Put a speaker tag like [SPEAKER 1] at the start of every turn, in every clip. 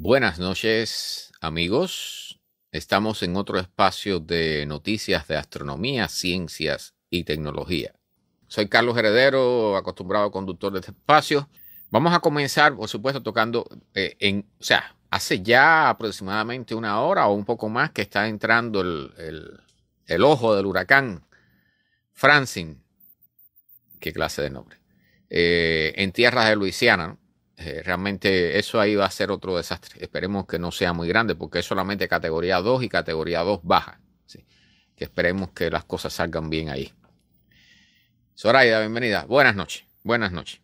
[SPEAKER 1] Buenas noches amigos, estamos en otro espacio de noticias de astronomía, ciencias y tecnología. Soy Carlos Heredero, acostumbrado conductor de este espacio. Vamos a comenzar, por supuesto, tocando eh, en, o sea, hace ya aproximadamente una hora o un poco más que está entrando el, el, ojo del huracán Francine. Qué clase de nombre. Eh, en tierras de Luisiana, ¿no? Eh, realmente eso ahí va a ser otro desastre. Esperemos que no sea muy grande porque es solamente categoría 2 y categoría 2 baja. Que esperemos que las cosas salgan bien ahí. Soraya, bienvenida. Buenas noches. Buenas noches.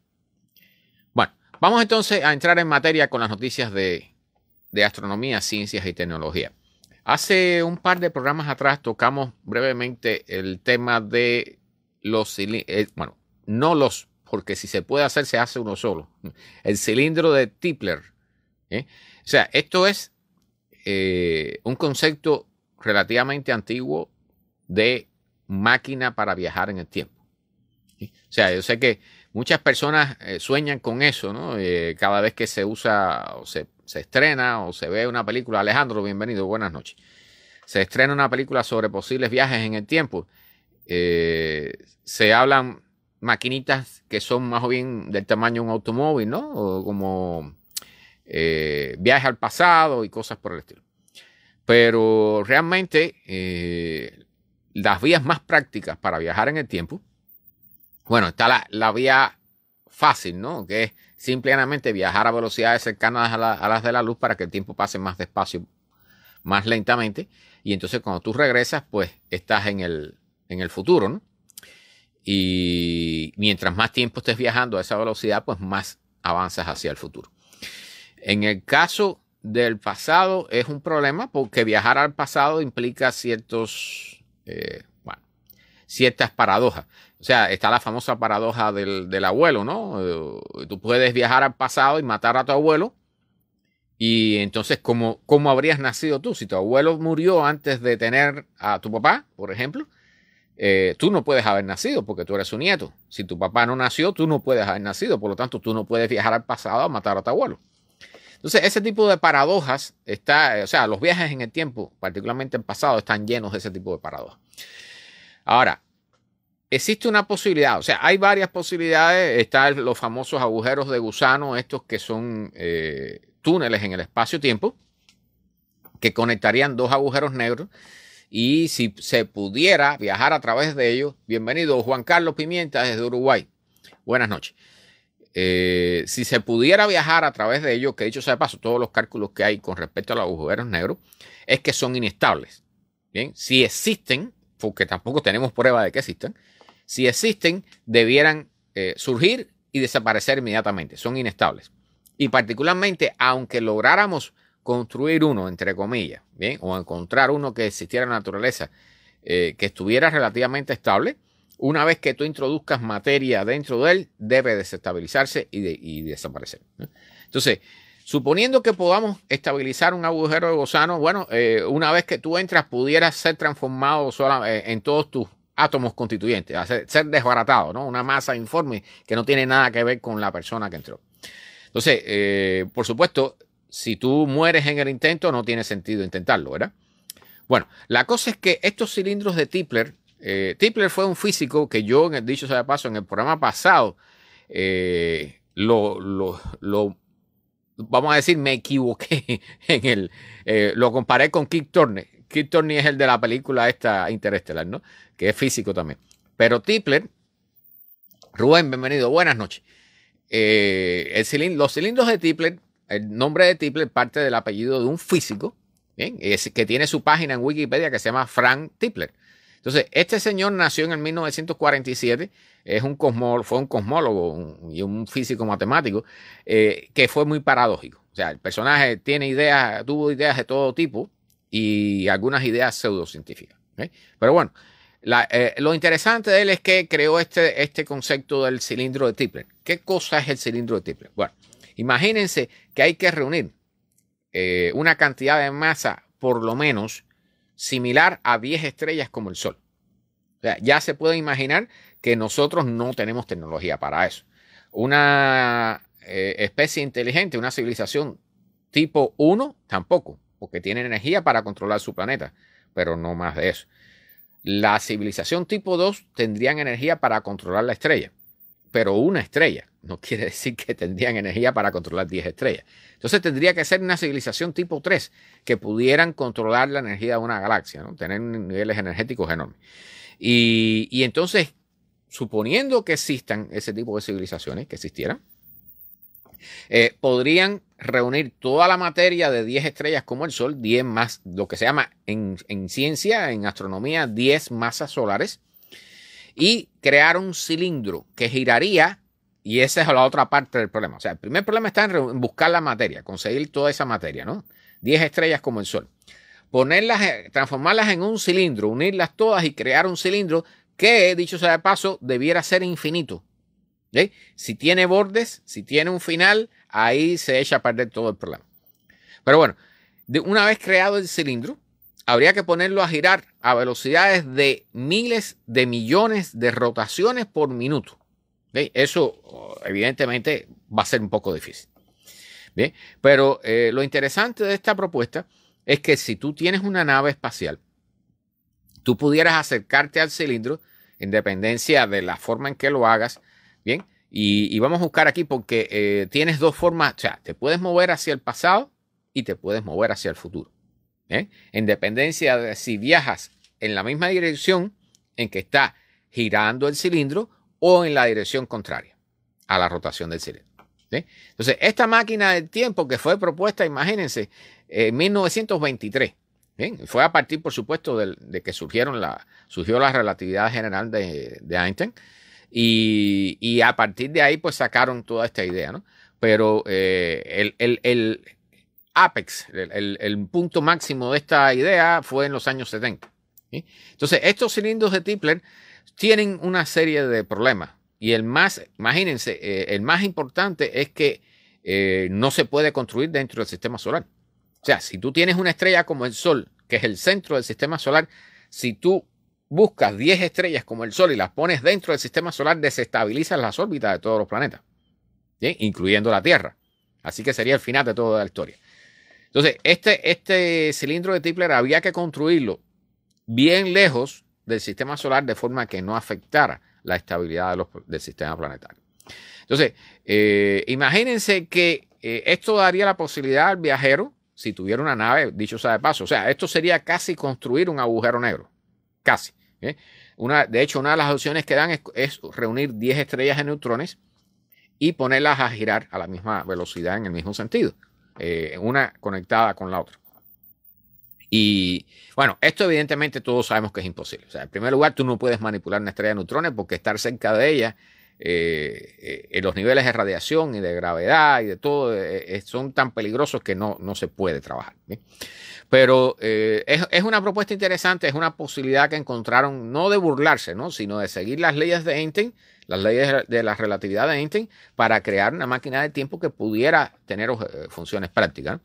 [SPEAKER 1] Bueno, vamos entonces a entrar en materia con las noticias de, de astronomía, ciencias y tecnología. Hace un par de programas atrás tocamos brevemente el tema de los, eh, bueno, no los porque si se puede hacer, se hace uno solo. El cilindro de Tipler. ¿eh? O sea, esto es eh, un concepto relativamente antiguo de máquina para viajar en el tiempo. O sea, yo sé que muchas personas eh, sueñan con eso, ¿no? cada vez que se usa o se, se, estrena o se ve una película, Alejandro, bienvenido, buenas noches. Se estrena una película sobre posibles viajes en el tiempo. se hablan maquinitas que son más o bien del tamaño de un automóvil, ¿no? O como eh, viajes al pasado y cosas por el estilo. Pero realmente eh, las vías más prácticas para viajar en el tiempo, bueno, está la, vía fácil, ¿no? Que es simplemente viajar a velocidades cercanas a, las de la luz para que el tiempo pase más despacio, más lentamente. Y entonces cuando tú regresas, pues estás en el, en el futuro, ¿no? Y mientras más tiempo estés viajando a esa velocidad, pues más avanzas hacia el futuro. En el caso del pasado es un problema porque viajar al pasado implica ciertos, eh, bueno, ciertas paradojas. O sea, está la famosa paradoja del, abuelo, ¿no? Eh, tú puedes viajar al pasado y matar a tu abuelo. Y entonces, ¿cómo, ¿cómo habrías nacido tú? Si tu abuelo murió antes de tener a tu papá, por ejemplo, eh, tú no puedes haber nacido porque tú eres su nieto. Si tu papá no nació, tú no puedes haber nacido. Por lo tanto, tú no puedes viajar al pasado a matar a tu abuelo. Entonces, ese tipo de paradojas está, eh, o sea, los viajes en el tiempo, particularmente en pasado, están llenos de ese tipo de paradojas. Ahora, existe una posibilidad, o sea, hay varias posibilidades. Están los famosos agujeros de gusano, estos que son eh, túneles en el espacio-tiempo, que conectarían dos agujeros negros y si se pudiera viajar a través de ellos, bienvenido Juan Carlos Pimienta desde Uruguay. Buenas noches. Eh, si se pudiera viajar a través de ellos, que dicho sea de paso, todos los cálculos que hay con respecto a los agujeros negros es que son inestables. Bien, si existen, porque tampoco tenemos prueba de que existan, si existen, debieran eh, surgir y desaparecer inmediatamente. Son inestables. Y particularmente, aunque lográramos construir uno, entre comillas, ¿bien? O encontrar uno que existiera en la naturaleza, eh, que estuviera relativamente estable, una vez que tú introduzcas materia dentro de él, debe desestabilizarse y, desaparecer. Entonces, suponiendo que podamos estabilizar un agujero de gusano, bueno, eh, una vez que tú entras, pudieras ser transformado eh, en todos tus átomos constituyentes, ser, desbaratado, ¿no? Una masa informe que no tiene nada que ver con la persona que entró. Entonces, por supuesto, si tú mueres en el intento, no tiene sentido intentarlo, ¿verdad? Bueno, la cosa es que estos cilindros de Tipler, eh, Tipler fue un físico que yo, en el dicho sea de paso, en el programa pasado, eh, lo, vamos a decir, me equivoqué en el, eh, lo comparé con Kick Turner. Kip Turner es el de la película esta Interestelar, ¿no? Que es físico también. Pero Tipler, Rubén, bienvenido, buenas noches. los cilindros de Tipler el nombre de Tipler parte del apellido de un físico, que tiene su página en Wikipedia que se llama Frank Tipler. Entonces, este señor nació en el 1947, es un fue un cosmólogo y un físico matemático, eh, que fue muy paradójico. O sea, el personaje tiene ideas, tuvo ideas de todo tipo y algunas ideas pseudocientíficas. Pero bueno, eh, lo interesante de él es que creó este, este concepto del cilindro de Tipler. ¿Qué cosa es el cilindro de Tipler? Bueno, Imagínense que hay que reunir eh, una cantidad de masa por lo menos similar a 10 estrellas como el Sol. ya se puede imaginar que nosotros no tenemos tecnología para eso. Una eh, especie inteligente, una civilización tipo 1, tampoco, porque tiene energía para controlar su planeta, pero no más de eso. La civilización tipo 2 tendrían energía para controlar la estrella pero una estrella. No quiere decir que tendrían energía para controlar 10 estrellas. Entonces tendría que ser una civilización tipo 3 que pudieran controlar la energía de una galaxia, ¿no? tener niveles energéticos enormes. Y, entonces, suponiendo que existan ese tipo de civilizaciones, que existieran, eh, podrían reunir toda la materia de 10 estrellas como el Sol, 10 más, lo que se llama en, en ciencia, en astronomía, 10 masas solares y crear un cilindro que giraría y esa es la otra parte del problema. O sea, el primer problema está en buscar la materia, conseguir toda esa materia, ¿no? 10 estrellas como el Sol. Ponerlas, eh, transformarlas en un cilindro, unirlas todas y crear un cilindro que, dicho sea de paso, debiera ser infinito. Si tiene bordes, si tiene un final, ahí se echa a perder todo el problema. Pero bueno, de una vez creado el cilindro, habría que ponerlo a girar a velocidades de miles de millones de rotaciones por minuto. Eso evidentemente va a ser un poco difícil. Bien, pero eh, lo interesante de esta propuesta es que si tú tienes una nave espacial, tú pudieras acercarte al cilindro en dependencia de la forma en que lo hagas, bien, y, vamos a buscar aquí porque eh, tienes dos formas, o sea, te puedes mover hacia el pasado y te puedes mover hacia el futuro. ¿eh? En dependencia de si viajas en la misma dirección en que está girando el cilindro o en la dirección contraria a la rotación del cilindro. Entonces, esta máquina del tiempo que fue propuesta, imagínense, eh, en 1923. Fue a partir, por supuesto, de, que surgieron la, surgió la relatividad general de, Einstein. Y, a partir de ahí, pues sacaron toda esta idea, ¿no? Pero eh, el, el, apex, el, punto máximo de esta idea fue en los años 70. Entonces, estos cilindros de Tipler tienen una serie de problemas. Y el más, imagínense, eh, el más importante es que eh, no se puede construir dentro del sistema solar. O sea, si tú tienes una estrella como el Sol, que es el centro del sistema solar, si tú buscas 10 estrellas como el Sol y las pones dentro del sistema solar, desestabilizas las órbitas de todos los planetas, incluyendo la Tierra. Así que sería el final de toda la historia. Entonces, este, este cilindro de Tipler había que construirlo bien lejos del sistema solar de forma que no afectara la estabilidad del sistema planetario. Entonces, eh, imagínense que eh, esto daría la posibilidad al viajero, si tuviera una nave, dicho sea de paso, o sea, esto sería casi construir un agujero negro, casi. ¿eh? de hecho, una de las opciones que dan es, es reunir 10 estrellas de neutrones y ponerlas a girar a la misma velocidad en el mismo sentido. Eh, una conectada con la otra. Y bueno, esto evidentemente todos sabemos que es imposible. O sea, en primer lugar, tú no puedes manipular una estrella de neutrones porque estar cerca de ella, eh, eh, los niveles de radiación y de gravedad y de todo son tan peligrosos que no, no se puede trabajar. Pero es, una propuesta interesante, es una posibilidad que encontraron no de burlarse, sino de seguir las leyes de Einstein las leyes de la relatividad de Einstein para crear una máquina de tiempo que pudiera tener eh, funciones prácticas.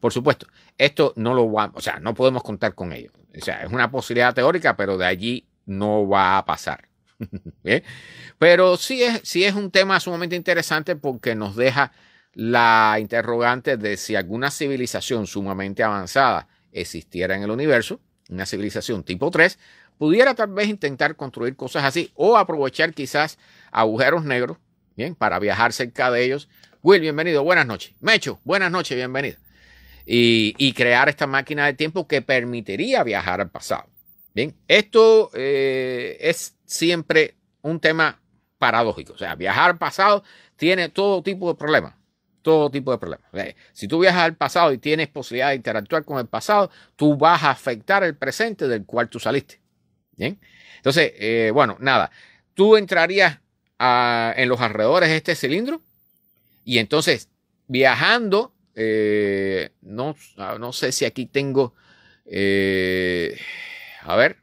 [SPEAKER 1] Por supuesto, esto no lo va, o sea, no podemos contar con ello. O sea, es una posibilidad teórica, pero de allí no va a pasar. ¿Eh? Pero sí es, sí es un tema sumamente interesante porque nos deja la interrogante de si alguna civilización sumamente avanzada existiera en el universo, una civilización tipo 3, pudiera tal vez intentar construir cosas así o aprovechar quizás agujeros negros, bien, para viajar cerca de ellos. Will, bienvenido, buenas noches. Mecho, buenas noches, bienvenido. Y, crear esta máquina de tiempo que permitiría viajar al pasado. Bien, esto eh, es siempre un tema paradójico. O sea, viajar al pasado tiene todo tipo de problemas. Todo tipo de problemas. si tú viajas al pasado y tienes posibilidad de interactuar con el pasado, tú vas a afectar el presente del cual tú saliste. Bien. Entonces, eh, bueno, nada. Tú entrarías en los alrededores de este cilindro y entonces viajando, eh, ah, no, sé si aquí tengo, eh, a ver,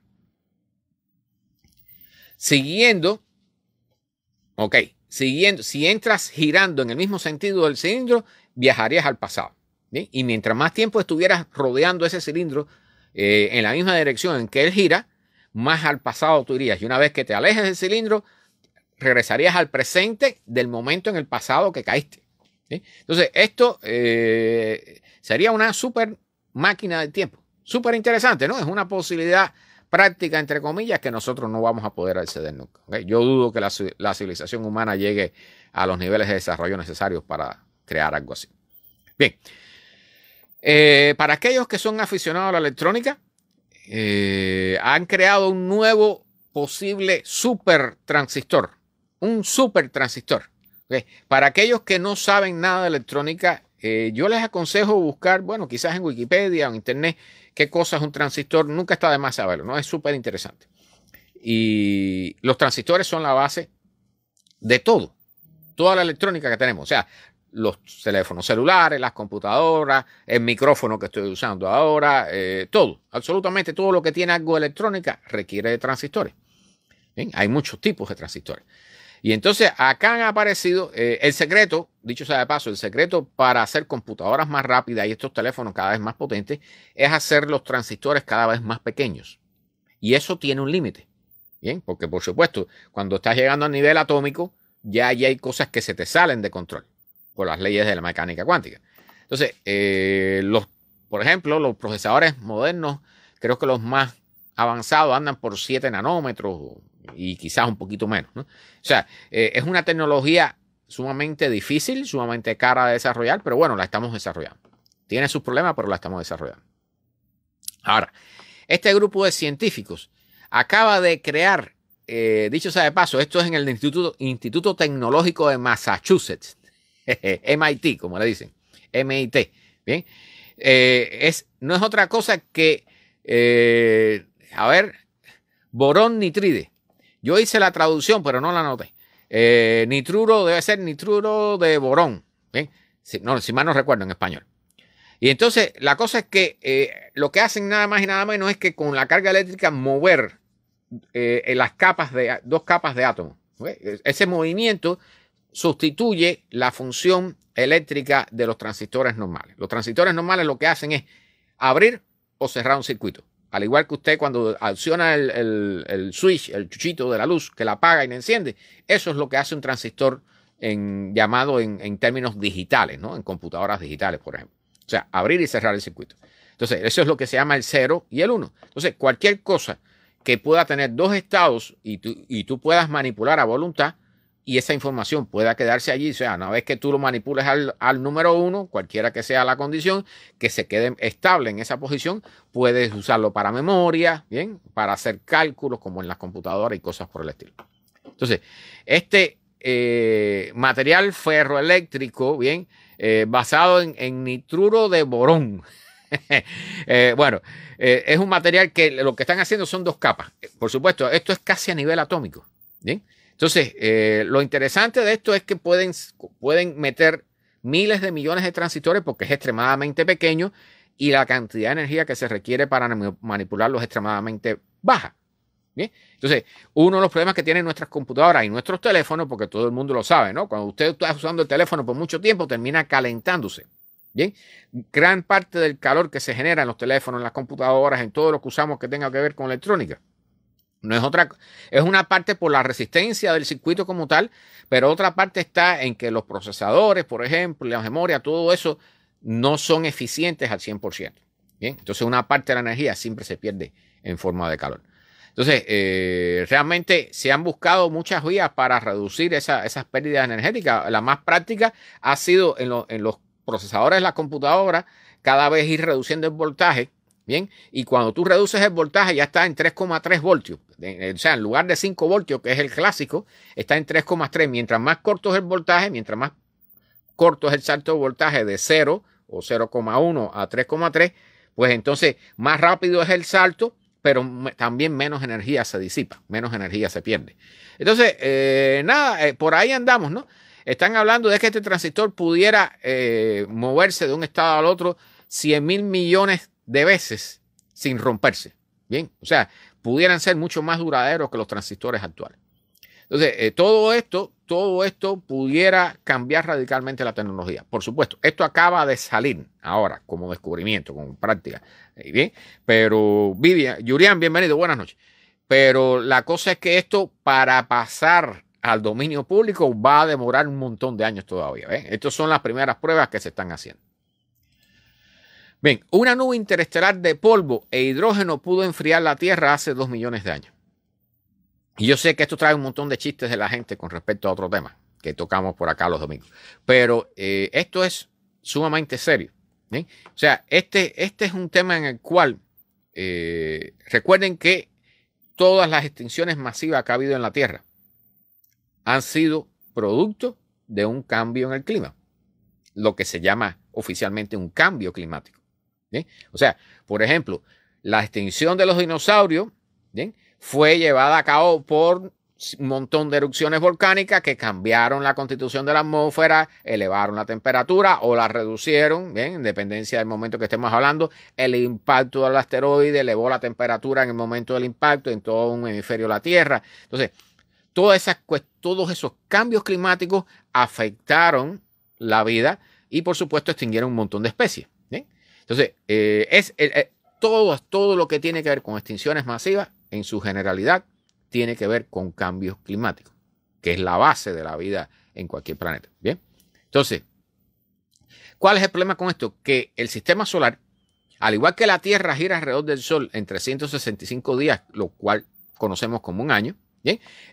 [SPEAKER 1] siguiendo, ok, siguiendo, si entras girando en el mismo sentido del cilindro, viajarías al pasado. Y mientras más tiempo estuvieras rodeando ese cilindro en la misma dirección en que él gira, más al pasado tú irías. Y una vez que te alejes del cilindro, regresarías al presente del momento en el pasado que caíste. Entonces, esto eh, sería una super máquina del tiempo. Súper interesante, ¿no? Es una posibilidad práctica, entre comillas, que nosotros no vamos a poder acceder nunca. Yo dudo que la, civilización humana llegue a los niveles de desarrollo necesarios para crear algo así. Bien. Eh, para aquellos que son aficionados a la electrónica, eh, han creado un nuevo posible super transistor, un super transistor. Para aquellos que no saben nada de electrónica, eh, yo les aconsejo buscar, bueno, quizás en Wikipedia o en Internet, qué cosa es un transistor. Nunca está de más saberlo, ¿no? Es súper interesante. Y los transistores son la base de todo, toda la electrónica que tenemos. O sea, los teléfonos celulares, las computadoras, el micrófono que estoy usando ahora, eh, todo, absolutamente todo lo que tiene algo electrónica requiere de transistores. Hay muchos tipos de transistores. Y entonces acá han aparecido eh, el secreto, dicho sea de paso, el secreto para hacer computadoras más rápidas y estos teléfonos cada vez más potentes es hacer los transistores cada vez más pequeños. Y eso tiene un límite. Bien, porque por supuesto, cuando estás llegando a nivel atómico, ya, ya hay cosas que se te salen de control por las leyes de la mecánica cuántica. Entonces, eh, los, por ejemplo, los procesadores modernos, creo que los más avanzados andan por 7 nanómetros y quizás un poquito menos. O sea, eh, es una tecnología sumamente difícil, sumamente cara de desarrollar, pero bueno, la estamos desarrollando. Tiene sus problemas, pero la estamos desarrollando. Ahora, este grupo de científicos acaba de crear, eh, dicho sea de paso, esto es en el Instituto Tecnológico de Massachusetts, MIT, como le dicen, MIT, ¿bien? Eh, es, no es otra cosa que, eh, a ver, borón nitride. Yo hice la traducción, pero no la noté. Eh, nitruro debe ser nitruro de borón, ¿bien? Si, no, si mal no recuerdo en español. Y entonces la cosa es que lo que hacen nada más y nada menos es que con la carga eléctrica mover las capas de dos capas de átomos. E-, ese movimiento sustituye la función eléctrica de los transistores normales. Los transistores normales lo que hacen es abrir o cerrar un circuito. Al igual que usted cuando acciona el, switch, el chuchito de la luz, que la apaga y la enciende, eso es lo que hace un transistor llamado en, términos digitales, ¿no? en computadoras digitales, por ejemplo. O sea, abrir y cerrar el circuito. Entonces, eso es lo que se llama el 0 y el 1. Entonces, cualquier cosa que pueda tener dos estados y tú puedas manipular a voluntad, y esa información pueda quedarse allí. O sea, una vez que tú lo manipules al, número uno, cualquiera que sea la condición, que se quede estable en esa posición, puedes usarlo para memoria, ¿bien? Para hacer cálculos como en las computadoras y cosas por el estilo. Entonces, este eh, material ferroeléctrico, ¿bien? Eh, basado en, nitruro de borón. Eh, bueno, es un material que lo que están haciendo son dos capas. Por supuesto, esto es casi a nivel atómico. Entonces, eh, lo interesante de esto es que pueden, pueden meter miles de millones de transistores porque es extremadamente pequeño y la cantidad de energía que se requiere para manipularlo es extremadamente baja. ¿Bien? Entonces, uno de los problemas que tienen nuestras computadoras y nuestros teléfonos, porque todo el mundo lo sabe, ¿no? Cuando usted está usando el teléfono por mucho tiempo, termina calentándose. Bien, gran parte del calor que se genera en los teléfonos, en las computadoras, en todo lo que usamos que tenga que ver con electrónica, no es otra, es una parte por la resistencia del circuito como tal, pero otra parte está en que los procesadores, por ejemplo, la memoria, todo eso no son eficientes al 100%. ¿bien? Entonces una parte de la energía siempre se pierde en forma de calor. Entonces, eh, realmente se han buscado muchas vías para reducir esas pérdidas energéticas. La más práctica ha sido en, en los procesadores de las computadoras, cada vez ir reduciendo el voltaje Bien, y cuando tú reduces el voltaje ya está en 3,3 voltios. Eh, o sea, en lugar de 5 voltios, que es el clásico, está en 3,3. Mientras más corto es el voltaje, mientras más corto es el salto de voltaje de 0 o 0,1 a 3,3, pues entonces más rápido es el salto, pero también menos energía se disipa, menos energía se pierde. Entonces, eh, nada, eh, por ahí andamos, ¿no? Están hablando de que este transistor pudiera moverse de un estado al otro 100 mil millones de veces sin romperse. Bien, o sea, pudieran ser mucho más duraderos que los transistores actuales. Entonces, eh, todo esto, todo esto pudiera cambiar radicalmente la tecnología. Por supuesto, esto acaba de salir ahora como descubrimiento, como práctica. ¿eh? Bien, pero Vivian, Yurian, bienvenido, buenas noches. Pero la cosa es que esto para pasar al dominio público va a demorar un montón de años todavía. Estos ¿eh? Estas son las primeras pruebas que se están haciendo. Bien, una nube interestelar de polvo e hidrógeno pudo enfriar la Tierra hace dos millones de años. Y yo sé que esto trae un montón de chistes de la gente con respecto a otro tema que tocamos por acá los domingos. Pero eh, esto es sumamente serio. O sea, este, este es un tema en el cual eh, recuerden que todas las extinciones masivas que ha habido en la Tierra han sido producto de un cambio en el clima, lo que se llama oficialmente un cambio climático. O sea, por ejemplo, la extinción de los dinosaurios fue llevada a cabo por un montón de erupciones volcánicas que cambiaron la constitución de la atmósfera, elevaron la temperatura o la reducieron, ¿bien? en dependencia del momento que estemos hablando, el impacto del asteroide elevó la temperatura en el momento del impacto en todo un hemisferio de la Tierra. Entonces, todas todos esos cambios climáticos afectaron la vida y por supuesto extinguieron un montón de especies. Entonces, eh, es, eh, eh, todo, todo lo que tiene que ver con extinciones masivas, en su generalidad, tiene que ver con cambios climáticos, que es la base de la vida en cualquier planeta. Bien, entonces, ¿cuál es el problema con esto? Que el sistema solar, al igual que la Tierra gira alrededor del Sol en 365 días, lo cual conocemos como un año,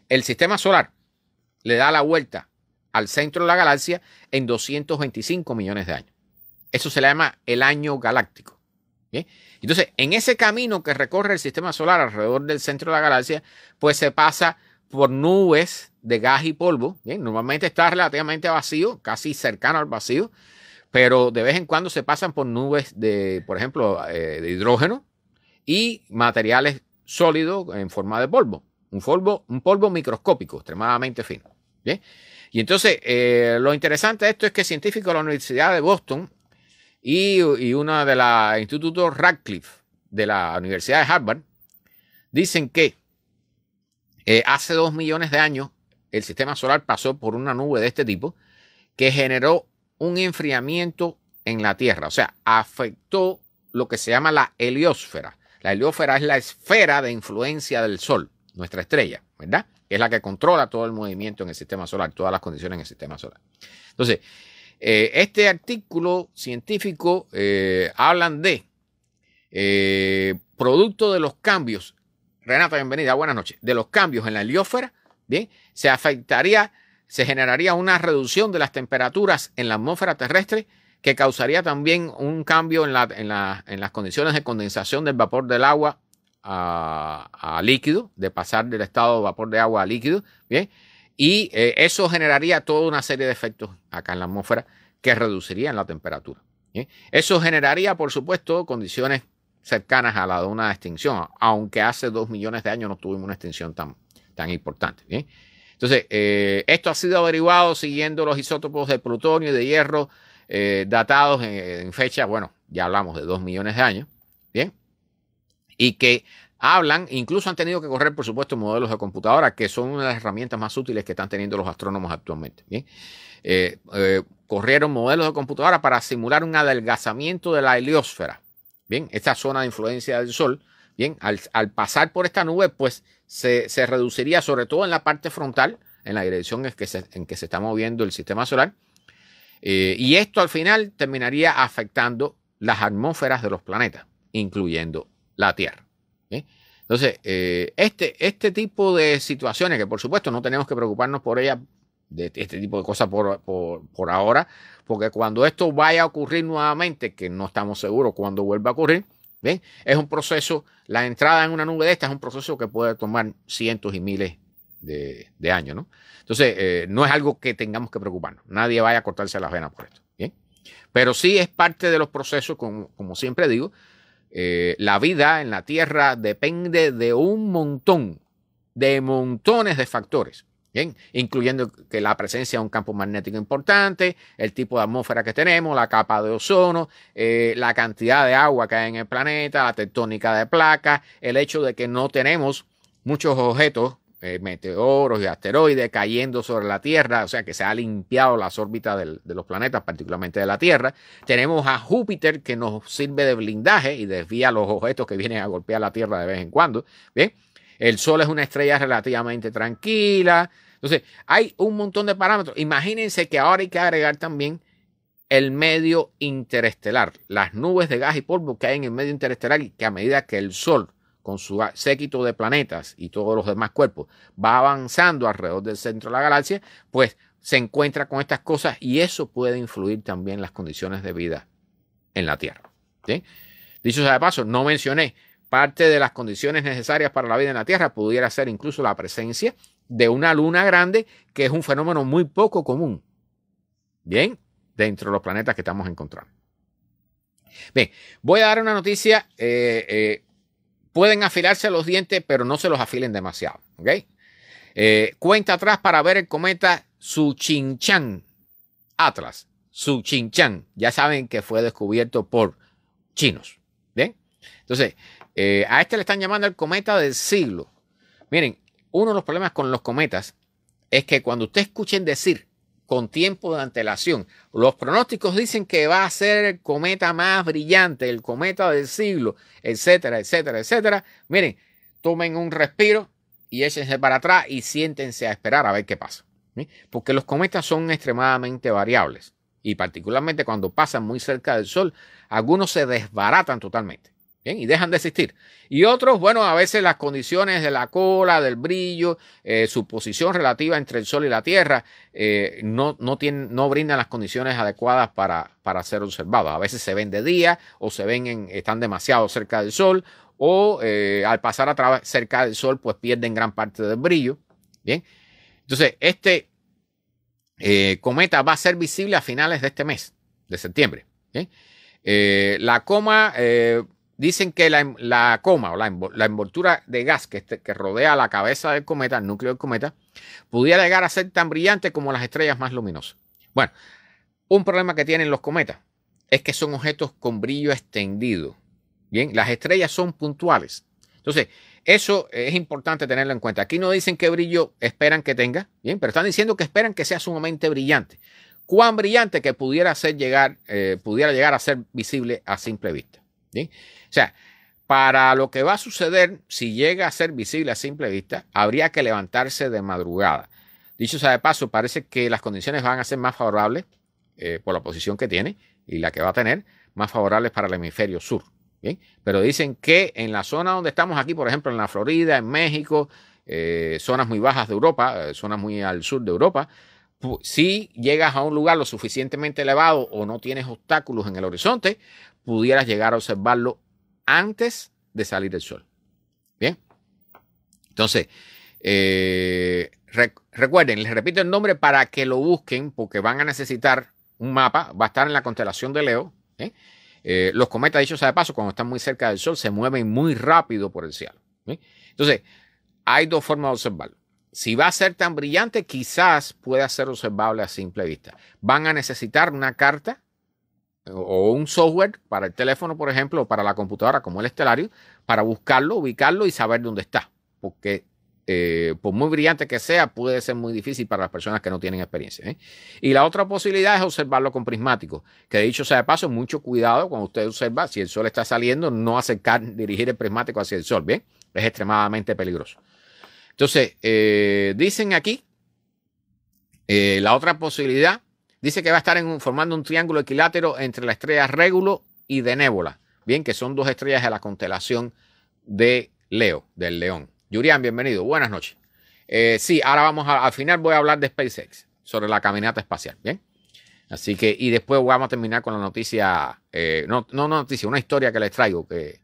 [SPEAKER 1] el sistema solar le da la vuelta al centro de la galaxia en 225 millones de años. Eso se le llama el año galáctico. Entonces, en ese camino que recorre el sistema solar alrededor del centro de la galaxia, pues se pasa por nubes de gas y polvo. Normalmente está relativamente vacío, casi cercano al vacío, pero de vez en cuando se pasan por nubes de, por ejemplo, eh, de hidrógeno y materiales sólidos en forma de polvo. Un polvo, microscópico, extremadamente fino. Y entonces, eh, lo interesante de esto es que científicos de la Universidad de Boston y, una de la Instituto Radcliffe de la Universidad de Harvard, dicen que eh, hace dos millones de años el sistema solar pasó por una nube de este tipo que generó un enfriamiento en la Tierra, o sea, afectó lo que se llama la heliosfera. La heliosfera es la esfera de influencia del Sol, nuestra estrella, ¿verdad? es la que controla todo el movimiento en el sistema solar, todas las condiciones en el sistema solar. Entonces, eh, este artículo científico eh, hablan de eh, producto de los cambios. Renata, bienvenida, buenas noches. De los cambios en la heliosfera, bien, se afectaría, se generaría una reducción de las temperaturas en la atmósfera terrestre que causaría también un cambio en, las condiciones de condensación del vapor del agua a, a líquido, de pasar del estado de vapor de agua a líquido, bien y eh, eso generaría toda una serie de efectos acá en la atmósfera que reducirían la temperatura. Eso generaría, por supuesto, condiciones cercanas a la de una extinción, aunque hace dos millones de años no tuvimos una extinción tan, tan importante. Entonces, eh, esto ha sido averiguado siguiendo los isótopos de plutonio y de hierro eh, datados en, fecha, bueno, ya hablamos de dos millones de años, ¿bien? Y que hablan, incluso han tenido que correr, por supuesto, modelos de computadora, que son una de las herramientas más útiles que están teniendo los astrónomos actualmente. Eh, eh, corrieron modelos de computadora para simular un adelgazamiento de la heliosfera, ¿bien? esta zona de influencia del Sol. Bien, al, pasar por esta nube, pues se, reduciría sobre todo en la parte frontal, en la dirección en que se, en que se está moviendo el sistema solar. Eh, y esto al final terminaría afectando las atmósferas de los planetas, incluyendo la Tierra. ¿eh? Entonces, eh, este, este tipo de situaciones, que por supuesto no tenemos que preocuparnos por ellas, de este tipo de cosas por, ahora, porque cuando esto vaya a ocurrir nuevamente, que no estamos seguros cuándo vuelva a ocurrir, Es un proceso, la entrada en una nube de esta es un proceso que puede tomar cientos y miles de, años, ¿no? Entonces, eh, no es algo que tengamos que preocuparnos. Nadie vaya a cortarse las venas por esto, ¿bien? Pero sí es parte de los procesos, como, como siempre digo, eh, la vida en la Tierra depende de un montón, de montones de factores. incluyendo que la presencia de un campo magnético importante, el tipo de atmósfera que tenemos, la capa de ozono, eh, la cantidad de agua que hay en el planeta, la tectónica de placa, el hecho de que no tenemos muchos objetos eh, meteoros y asteroides cayendo sobre la Tierra, o sea que se ha limpiado las órbitas de los planetas, particularmente de la Tierra. Tenemos a Júpiter que nos sirve de blindaje y desvía los objetos que vienen a golpear la Tierra de vez en cuando. Bien, el Sol es una estrella relativamente tranquila. Entonces, hay un montón de parámetros. Imagínense que ahora hay que agregar también el medio interestelar, las nubes de gas y polvo que hay en el medio interestelar y que a medida que el Sol con su séquito de planetas y todos los demás cuerpos, va avanzando alrededor del centro de la galaxia, pues se encuentra con estas cosas y eso puede influir también en las condiciones de vida en la Tierra. Dicho sea de paso, no mencioné, parte de las condiciones necesarias para la vida en la Tierra pudiera ser incluso la presencia de una luna grande, que es un fenómeno muy poco común. Bien, dentro de los planetas que estamos encontrando. Bien, voy a dar una noticia eh, eh, Pueden afilarse los dientes, pero no se los afilen demasiado. ¿ok? Eh, cuenta atrás para ver el cometa Chin-Chan. Atlas. Chin-Chan. Ya saben que fue descubierto por chinos. ¿Bien? Entonces, eh, a este le están llamando el cometa del siglo. Miren, uno de los problemas con los cometas es que cuando ustedes escuchen decir con tiempo de antelación. Los pronósticos dicen que va a ser el cometa más brillante, el cometa del siglo, etcétera, etcétera, etcétera. Miren, tomen un respiro y échense para atrás y siéntense a esperar a ver qué pasa. Porque los cometas son extremadamente variables y particularmente cuando pasan muy cerca del Sol, algunos se desbaratan totalmente y dejan de existir. Y otros, bueno, a veces las condiciones de la cola, del brillo, eh, su posición relativa entre el Sol y la Tierra, eh, no, no, tienen, no brindan las condiciones adecuadas para, ser observados. A veces se ven de día o se ven en, están demasiado cerca del Sol o eh, al pasar a cerca del Sol, pues pierden gran parte del brillo. Bien, entonces este cometa va a ser visible a finales de este mes, de septiembre. la coma Dicen que em, la, coma o la, envoltura de gas este, que, rodea la cabeza del cometa, el núcleo del cometa, pudiera llegar a ser tan brillante como las estrellas más luminosas. Bueno, un problema que tienen los cometas es que son objetos con brillo extendido. Bien, las estrellas son puntuales. Entonces, eso es importante tenerlo en cuenta. Aquí no dicen qué brillo esperan que tenga, bien, pero están diciendo que esperan que sea sumamente brillante. Cuán brillante que pudiera ser llegar, eh, pudiera llegar a ser visible a simple vista. O sea, para lo que va a suceder, si llega a ser visible a simple vista, habría que levantarse de madrugada. Dicho sea de paso, parece que las condiciones van a ser más favorables eh, por la posición que tiene y la que va a tener, más favorables para el hemisferio sur. Pero dicen que en la zona donde estamos aquí, por ejemplo, en la Florida, en México, eh, zonas muy bajas de Europa, eh, zonas muy al sur de Europa, si llegas a un lugar lo suficientemente elevado o no tienes obstáculos en el horizonte, pudieras llegar a observarlo antes de salir el sol. Bien. Entonces, eh, recuerden, les repito el nombre para que lo busquen porque van a necesitar un mapa, va a estar en la constelación de Leo. ¿eh? Eh, los cometas, dicho sea de paso, cuando están muy cerca del Sol, se mueven muy rápido por el cielo. Entonces, hay dos formas de observarlo si va a ser tan brillante, quizás pueda ser observable a simple vista. Van a necesitar una carta o un software para el teléfono, por ejemplo, o para la computadora como el estelario, para buscarlo, ubicarlo y saber dónde está. Porque eh, por muy brillante que sea, puede ser muy difícil para las personas que no tienen experiencia. ¿eh? Y la otra posibilidad es observarlo con prismático, que dicho sea de paso, mucho cuidado cuando usted observa si el sol está saliendo, no acercar, dirigir el prismático hacia el sol, ¿bien? Es extremadamente peligroso. Entonces, eh, dicen aquí, eh, la otra posibilidad, dice que va a estar formando un triángulo equilátero entre la estrella Régulo y de Nébola, Bien, que son dos estrellas de la constelación de Leo, del León. Yurian, bienvenido. Buenas noches. Eh, sí, ahora vamos a, al final voy a hablar de SpaceX, sobre la caminata espacial. Bien. Así que, y después vamos a terminar con la noticia, no, no noticia, una historia que les traigo que,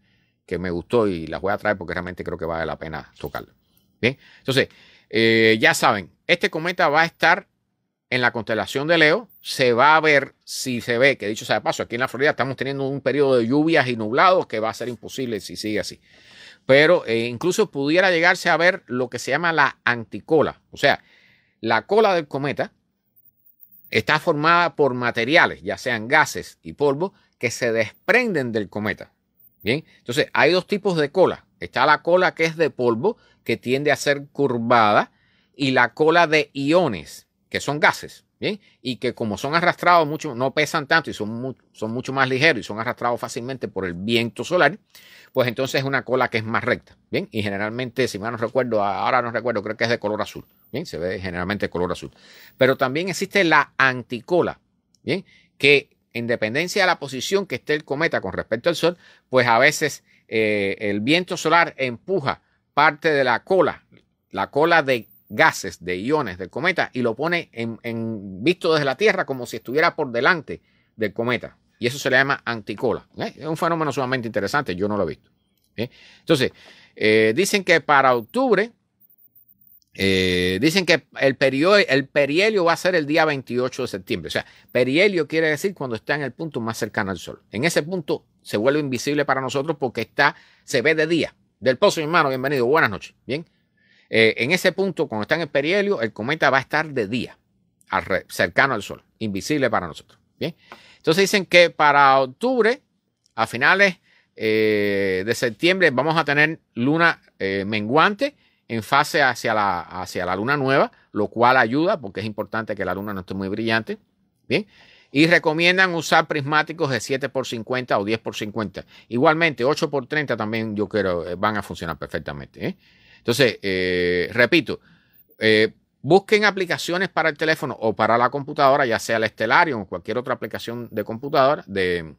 [SPEAKER 1] que me gustó y las voy a traer porque realmente creo que vale la pena tocarla. Bien, entonces, eh, ya saben, este cometa va a estar en la constelación de Leo. Se va a ver si se ve, que dicho sea de paso, aquí en la Florida estamos teniendo un periodo de lluvias y nublados que va a ser imposible si sigue así. Pero eh, incluso pudiera llegarse a ver lo que se llama la anticola, o sea, la cola del cometa está formada por materiales, ya sean gases y polvo, que se desprenden del cometa. Bien, entonces hay dos tipos de cola. Está la cola que es de polvo, que tiende a ser curvada, y la cola de iones, que son gases, y que como son arrastrados mucho, no pesan tanto y son, son mucho más ligeros y son arrastrados fácilmente por el viento solar, pues entonces es una cola que es más recta, ¿bien? y generalmente, si mal no recuerdo, ahora no recuerdo, creo que es de color azul, ¿bien? se ve generalmente color azul. Pero también existe la anticola, ¿bien? que en dependencia de la posición que esté el cometa con respecto al Sol, pues a veces eh, el viento solar empuja parte de la cola, la cola de gases, de iones del cometa, y lo pone en, visto desde la Tierra como si estuviera por delante del cometa. Y eso se le llama anticola. ¿eh? Es un fenómeno sumamente interesante, yo no lo he visto. ¿eh? Entonces, eh, dicen que para octubre, dicen que el, periodo, el perihelio va a ser el día 28 de septiembre. O sea, perihelio quiere decir cuando está en el punto más cercano al Sol. En ese punto se vuelve invisible para nosotros porque está, se ve de día. Del Pozo, mi hermano, bienvenido, buenas noches. Bien. Eh, en ese punto, cuando está en el perihelio, el cometa va a estar de día, cercano al Sol, invisible para nosotros. Bien. Entonces dicen que para octubre, a finales eh, de septiembre, vamos a tener luna eh, menguante en fase hacia la, hacia la luna nueva, lo cual ayuda porque es importante que la luna no esté muy brillante. Bien y recomiendan usar prismáticos de 7 por 50 o 10 por 50. Igualmente, 8 por 30 también yo creo eh, van a funcionar perfectamente. ¿eh? Entonces, eh, repito, busquen aplicaciones para el teléfono o para la computadora, ya sea el Stellarium o cualquier otra aplicación de computadora, de,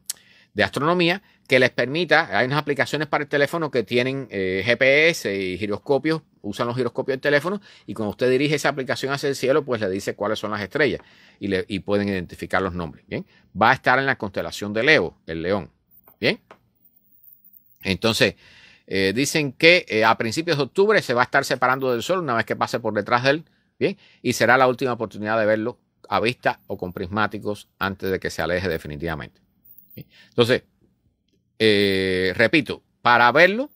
[SPEAKER 1] de astronomía, que les permita, hay unas aplicaciones para el teléfono que tienen GPS y giroscopios usan los giroscopios del teléfono y cuando usted dirige esa aplicación hacia el cielo, pues le dice cuáles son las estrellas y, pueden identificar los nombres. Bien, va a estar en la constelación de Leo, el león. Bien, entonces eh, dicen que eh, a principios de octubre se va a estar separando del sol una vez que pase por detrás de él. Bien, y será la última oportunidad de verlo a vista o con prismáticos antes de que se aleje definitivamente. Entonces, eh, repito, para verlo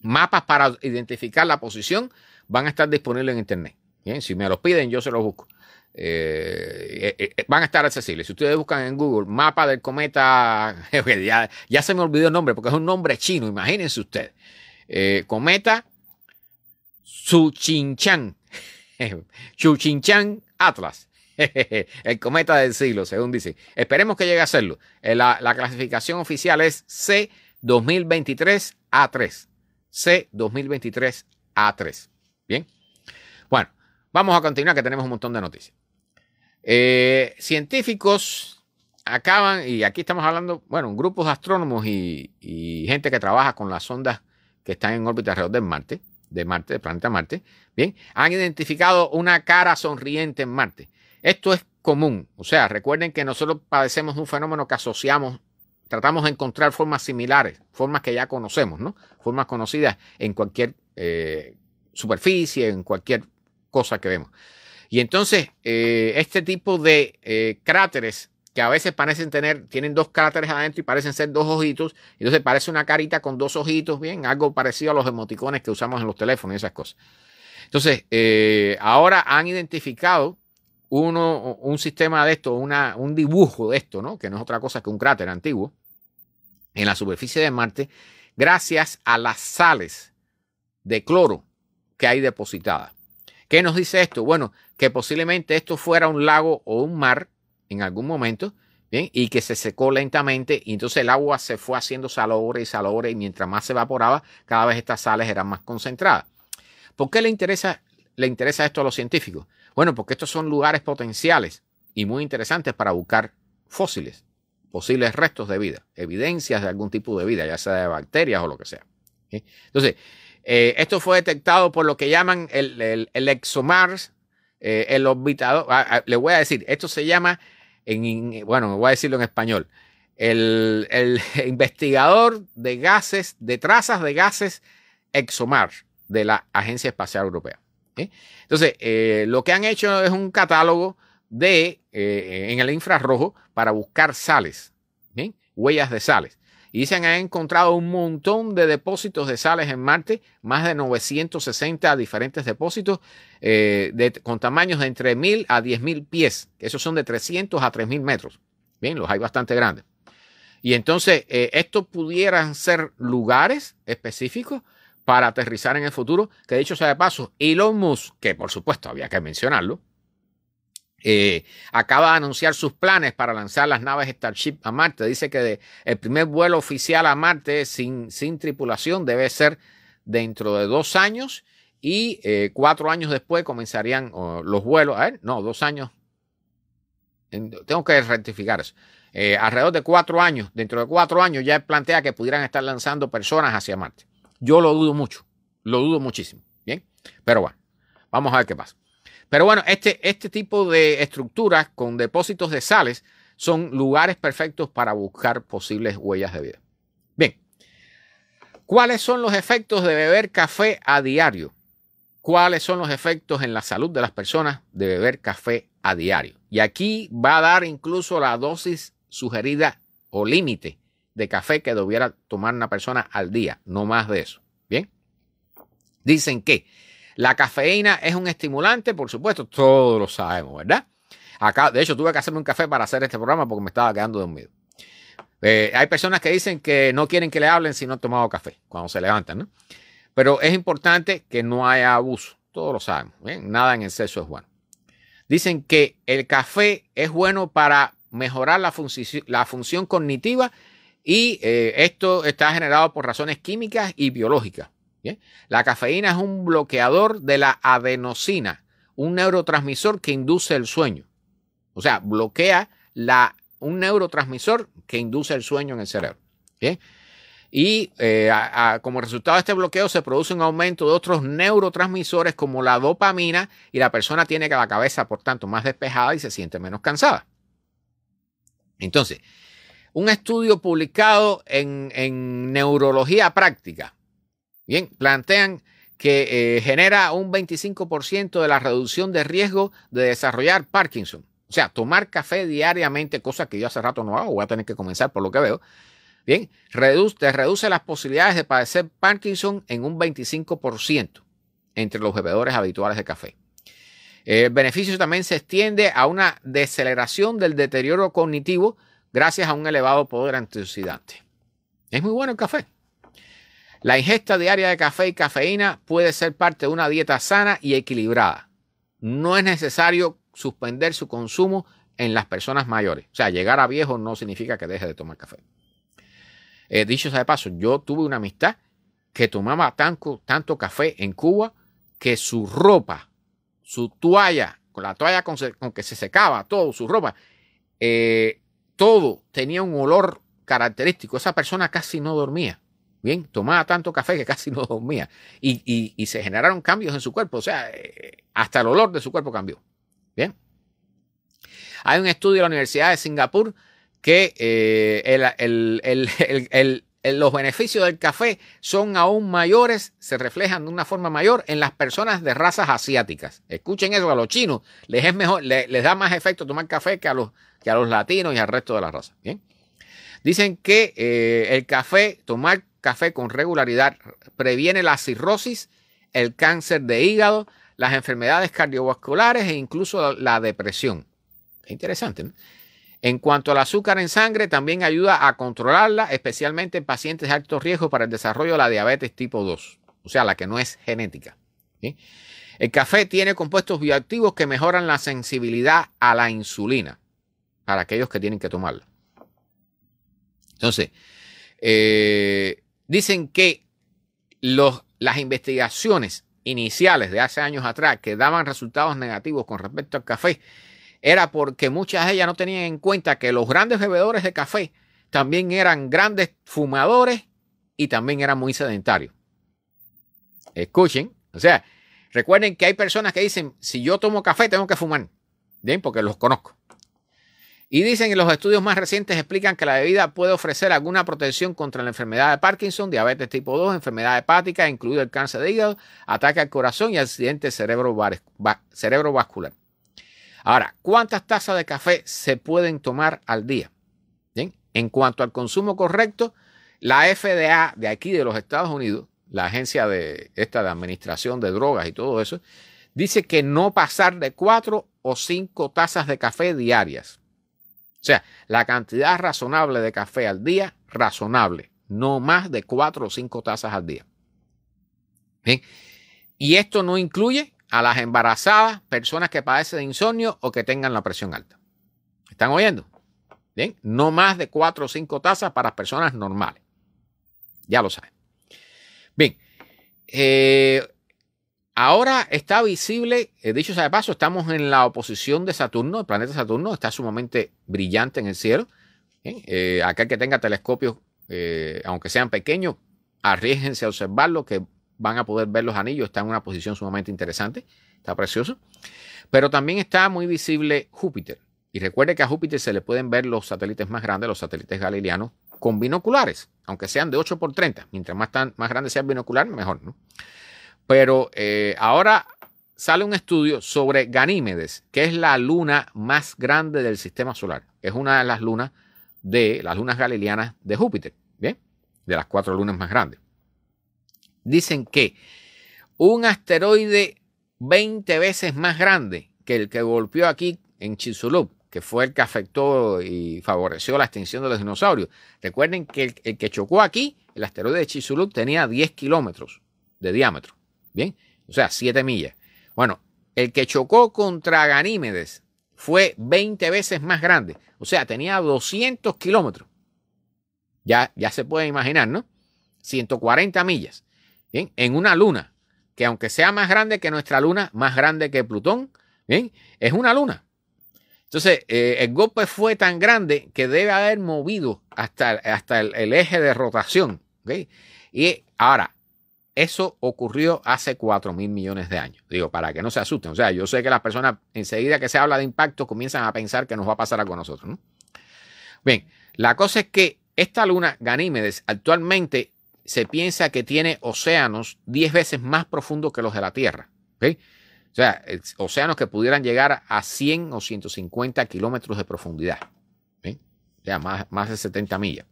[SPEAKER 1] mapas para identificar la posición van a estar disponibles en Internet. si me los piden, yo se los busco. Eh, eh, eh, van a estar accesibles. Si ustedes buscan en Google mapa del cometa, ya, se me olvidó el nombre porque es un nombre chino, imagínense ustedes. cometa Suchinchan, Chuchinchan Atlas, el cometa del siglo, según dice, Esperemos que llegue a serlo. La, la clasificación oficial es C2023A3. C 2023 A3. Bien. Bueno, vamos a continuar que tenemos un montón de noticias. Eh, científicos acaban, y aquí estamos hablando, bueno, grupos de astrónomos y, gente que trabaja con las sondas que están en órbita alrededor de Marte, de Marte, del planeta Marte, bien, han identificado una cara sonriente en Marte. Esto es común, o sea, recuerden que nosotros padecemos un fenómeno que asociamos tratamos de encontrar formas similares, formas que ya conocemos, ¿no? Formas conocidas en cualquier eh, superficie, en cualquier cosa que vemos. Y entonces, eh, este tipo de eh, cráteres que a veces parecen tener, tienen dos cráteres adentro y parecen ser dos ojitos, entonces parece una carita con dos ojitos, bien, algo parecido a los emoticones que usamos en los teléfonos y esas cosas. Entonces, ahora han identificado uno, un sistema de esto, un dibujo de esto, ¿no? Que no es otra cosa que un cráter antiguo, en la superficie de Marte gracias a las sales de cloro que hay depositadas. ¿Qué nos dice esto? Bueno, que posiblemente esto fuera un lago o un mar en algún momento, Y que se secó lentamente y entonces el agua se fue haciendo salobre y salobre y mientras más se evaporaba, cada vez estas sales eran más concentradas. ¿Por qué le interesa esto a los científicos? Bueno, porque estos son lugares potenciales y muy interesantes para buscar fósiles posibles restos de vida, evidencias de algún tipo de vida, ya sea de bacterias o lo que sea. Entonces, eh, esto fue detectado por lo que llaman el, el exomars, eh, el orbitador. Ah, ah, le voy a decir, esto se llama, en, bueno, voy a decirlo en español, el, investigador de gases, de trazas de gases ExoMars de la Agencia Espacial Europea. Entonces, eh, lo que han hecho es un catálogo de, eh, eh, en el infrarrojo para buscar sales, huellas de sales. Y se han encontrado un montón de depósitos de sales en Marte, más de 960 diferentes depósitos eh, con tamaños de entre 1000 a 10000 pies. Esos son de 300 a 3000 metros. Bien, los hay bastante grandes. Y entonces, estos pudieran ser lugares específicos para aterrizar en el futuro, que dicho sea de paso, Elon Musk, que por supuesto había que mencionarlo, eh, acaba de anunciar sus planes para lanzar las naves Starship a Marte. Dice que el primer vuelo oficial a Marte sin, sin, tripulación debe ser dentro de dos años y eh, cuatro años después comenzarían los vuelos. A ver, no, dos años. tengo que rectificar eso. Eh, alrededor de cuatro años, dentro de cuatro años ya plantea que pudieran estar lanzando personas hacia Marte. Yo lo dudo mucho, lo dudo muchísimo. Bien, pero bueno, vamos a ver qué pasa. Pero bueno, este, este tipo de estructuras con depósitos de sales son lugares perfectos para buscar posibles huellas de vida. Bien, ¿cuáles son los efectos de beber café a diario? ¿Cuáles son los efectos en la salud de las personas de beber café a diario? Y aquí va a dar incluso la dosis sugerida o límite de café que debiera tomar una persona al día, no más de eso. Bien, dicen que la cafeína es un estimulante, por supuesto, todos lo sabemos, ¿verdad? Acá, de hecho, tuve que hacerme un café para hacer este programa porque me estaba quedando dormido. Eh, hay personas que dicen que no quieren que le hablen si no han tomado café cuando se levantan, ¿no? Pero es importante que no haya abuso, todos lo sabemos, ¿eh? nada en exceso es bueno. Dicen que el café es bueno para mejorar la, función cognitiva y eh, esto está generado por razones químicas y biológicas. La cafeína es un bloqueador de la adenosina, un neurotransmisor que induce el sueño. O sea, bloquea la, un neurotransmisor que induce el sueño en el cerebro. Y eh, como resultado de este bloqueo se produce un aumento de otros neurotransmisores como la dopamina y la persona tiene la cabeza, por tanto, más despejada y se siente menos cansada. Entonces, un estudio publicado en Neurología Práctica Bien, plantean que eh, genera un 25% de la reducción de riesgo de desarrollar Parkinson. O sea, tomar café diariamente, cosa que yo hace rato no hago, voy a tener que comenzar por lo que veo. Bien, reduce, te reduce las posibilidades de padecer Parkinson en un 25% entre los bebedores habituales de café. El beneficio también se extiende a una deceleración del deterioro cognitivo gracias a un elevado poder antioxidante. Es muy bueno el café. La ingesta diaria de café y cafeína puede ser parte de una dieta sana y equilibrada. No es necesario suspender su consumo en las personas mayores. O sea, llegar a viejo no significa que deje de tomar café. Eh, dicho sea de paso, yo tuve una amistad que tomaba tanto, tanto café en Cuba que su ropa, su toalla, con la toalla con, que se secaba todo, su ropa, eh, todo tenía un olor característico. Esa persona casi no dormía. Bien, tomaba tanto café que casi no dormía. Y, se generaron cambios en su cuerpo. O sea, eh, hasta el olor de su cuerpo cambió. Bien. Hay un estudio de la Universidad de Singapur que eh, los beneficios del café son aún mayores, se reflejan de una forma mayor en las personas de razas asiáticas. Escuchen eso, a los chinos les es mejor, les, da más efecto tomar café que a los, los latinos y al resto de la raza, Bien. Dicen que eh, el café, tomar café con regularidad previene la cirrosis, el cáncer de hígado, las enfermedades cardiovasculares e incluso la depresión. Es interesante. En cuanto al azúcar en sangre, también ayuda a controlarla, especialmente en pacientes de alto riesgo para el desarrollo de la diabetes tipo 2, o sea, la que no es genética. El café tiene compuestos bioactivos que mejoran la sensibilidad a la insulina para aquellos que tienen que tomarla. Entonces, eh, Dicen que las investigaciones iniciales de hace años atrás que daban resultados negativos con respecto al café era porque muchas de ellas no tenían en cuenta que los grandes bebedores de café también eran grandes fumadores y también eran muy sedentarios. Escuchen, o sea, recuerden que hay personas que dicen, si yo tomo café tengo que fumar, bien, porque los conozco. Y dicen que los estudios más recientes explican que la bebida puede ofrecer alguna protección contra la enfermedad de Parkinson, diabetes tipo 2, enfermedad hepática, incluido el cáncer de hígado, ataque al corazón y accidente cerebrovascular. Ahora, ¿cuántas tazas de café se pueden tomar al día? En cuanto al consumo correcto, la FDA de aquí de los Estados Unidos, la agencia de esta de administración de drogas y todo eso, dice que no pasar de cuatro o cinco tazas de café diarias. O sea, la cantidad razonable de café al día, razonable, no más de cuatro o cinco tazas al día. ¿Bien? Y esto no incluye a las embarazadas, personas que padecen de insomnio o que tengan la presión alta. ¿Están oyendo? Bien, no más de cuatro o cinco tazas para personas normales. Ya lo saben. Bien, eh, Ahora está visible, eh, dicho sea de paso, estamos en la oposición de Saturno, el planeta Saturno está sumamente brillante en el cielo. ¿eh? Eh, aquel que tenga telescopios, aunque sean pequeños, arriesguense a observarlo, que van a poder ver los anillos, está en una posición sumamente interesante, está precioso. Pero también está muy visible Júpiter. Y recuerde que a Júpiter se le pueden ver los satélites más grandes, los satélites galileanos, con binoculares, aunque sean de 8 por 30. Mientras más, tan, más grande sea el binocular, mejor, ¿no? Pero eh, ahora sale un estudio sobre Ganímedes, que es la luna más grande del sistema solar. Es una de las lunas de las lunas galileanas de Júpiter, ¿bien? De las cuatro lunas más grandes. Dicen que un asteroide 20 veces más grande que el que golpeó aquí en Chisulub, que fue el que afectó y favoreció la extinción de los dinosaurios. Recuerden que el, que chocó aquí, el asteroide de Chicxulub, tenía 10 kilómetros de diámetro. Bien, o sea, 7 millas. Bueno, el que chocó contra Ganímedes fue 20 veces más grande, o sea, tenía 200 kilómetros. Ya, ya se puede imaginar, ¿no? 140 millas. en una luna, que aunque sea más grande que nuestra luna, más grande que Plutón, es una luna. Entonces, eh, el golpe fue tan grande que debe haber movido hasta, hasta el, eje de rotación. Y ahora, eso ocurrió hace 4 mil millones de años. Digo, para que no se asusten. O sea, yo sé que las personas, enseguida que se habla de impacto, comienzan a pensar que nos va a pasar algo a nosotros. Bien, la cosa es que esta luna, Ganímedes, actualmente se piensa que tiene océanos 10 veces más profundos que los de la Tierra. O sea, océanos que pudieran llegar a 100 o 150 kilómetros de profundidad. O sea, más, más de 70 millas.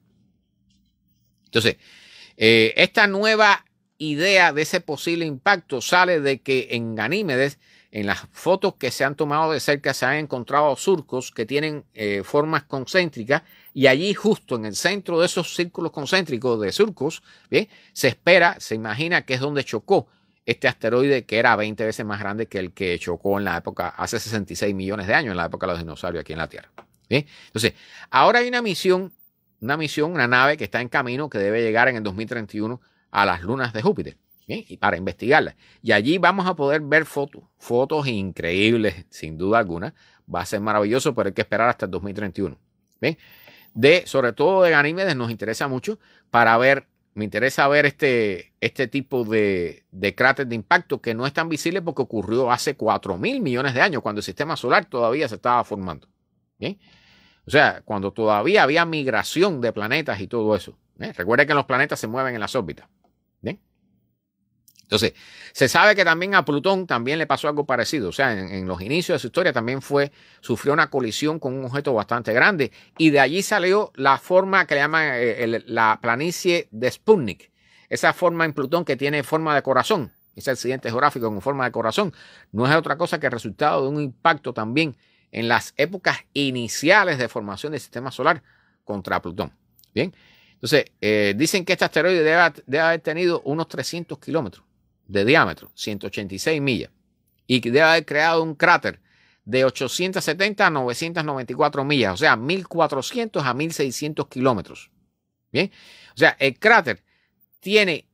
[SPEAKER 1] Entonces, eh, esta nueva idea de ese posible impacto sale de que en Ganímedes, en las fotos que se han tomado de cerca, se han encontrado surcos que tienen eh, formas concéntricas y allí justo en el centro de esos círculos concéntricos de surcos, se espera, se imagina que es donde chocó este asteroide que era 20 veces más grande que el que chocó en la época, hace 66 millones de años, en la época de los dinosaurios aquí en la Tierra. Entonces, ahora hay una misión, una misión, una nave que está en camino que debe llegar en el 2031 a las lunas de Júpiter. y para investigarlas. Y allí vamos a poder ver fotos, fotos increíbles, sin duda alguna. Va a ser maravilloso, pero hay que esperar hasta el 2031. de, sobre todo de Ganímedes nos interesa mucho para ver, me interesa ver este, este tipo de, cráter de impacto que no es tan visible porque ocurrió hace 4 mil millones de años, cuando el sistema solar todavía se estaba formando. o sea, cuando todavía había migración de planetas y todo eso. ¿eh? Recuerde que los planetas se mueven en las órbitas. Entonces, se sabe que también a Plutón también le pasó algo parecido. O sea, en, los inicios de su historia también fue, sufrió una colisión con un objeto bastante grande. Y de allí salió la forma que le llaman eh, la planicie de Sputnik. Esa forma en Plutón que tiene forma de corazón. Ese accidente geográfico con forma de corazón. No es otra cosa que resultado de un impacto también en las épocas iniciales de formación del sistema solar contra Plutón. Bien. Entonces, eh, dicen que este asteroide debe, haber tenido unos 300 kilómetros de diámetro, 186 millas, y que debe haber creado un cráter de 870 a 994 millas, o sea, 1400 a 1600 kilómetros. Bien, o sea, el cráter tiene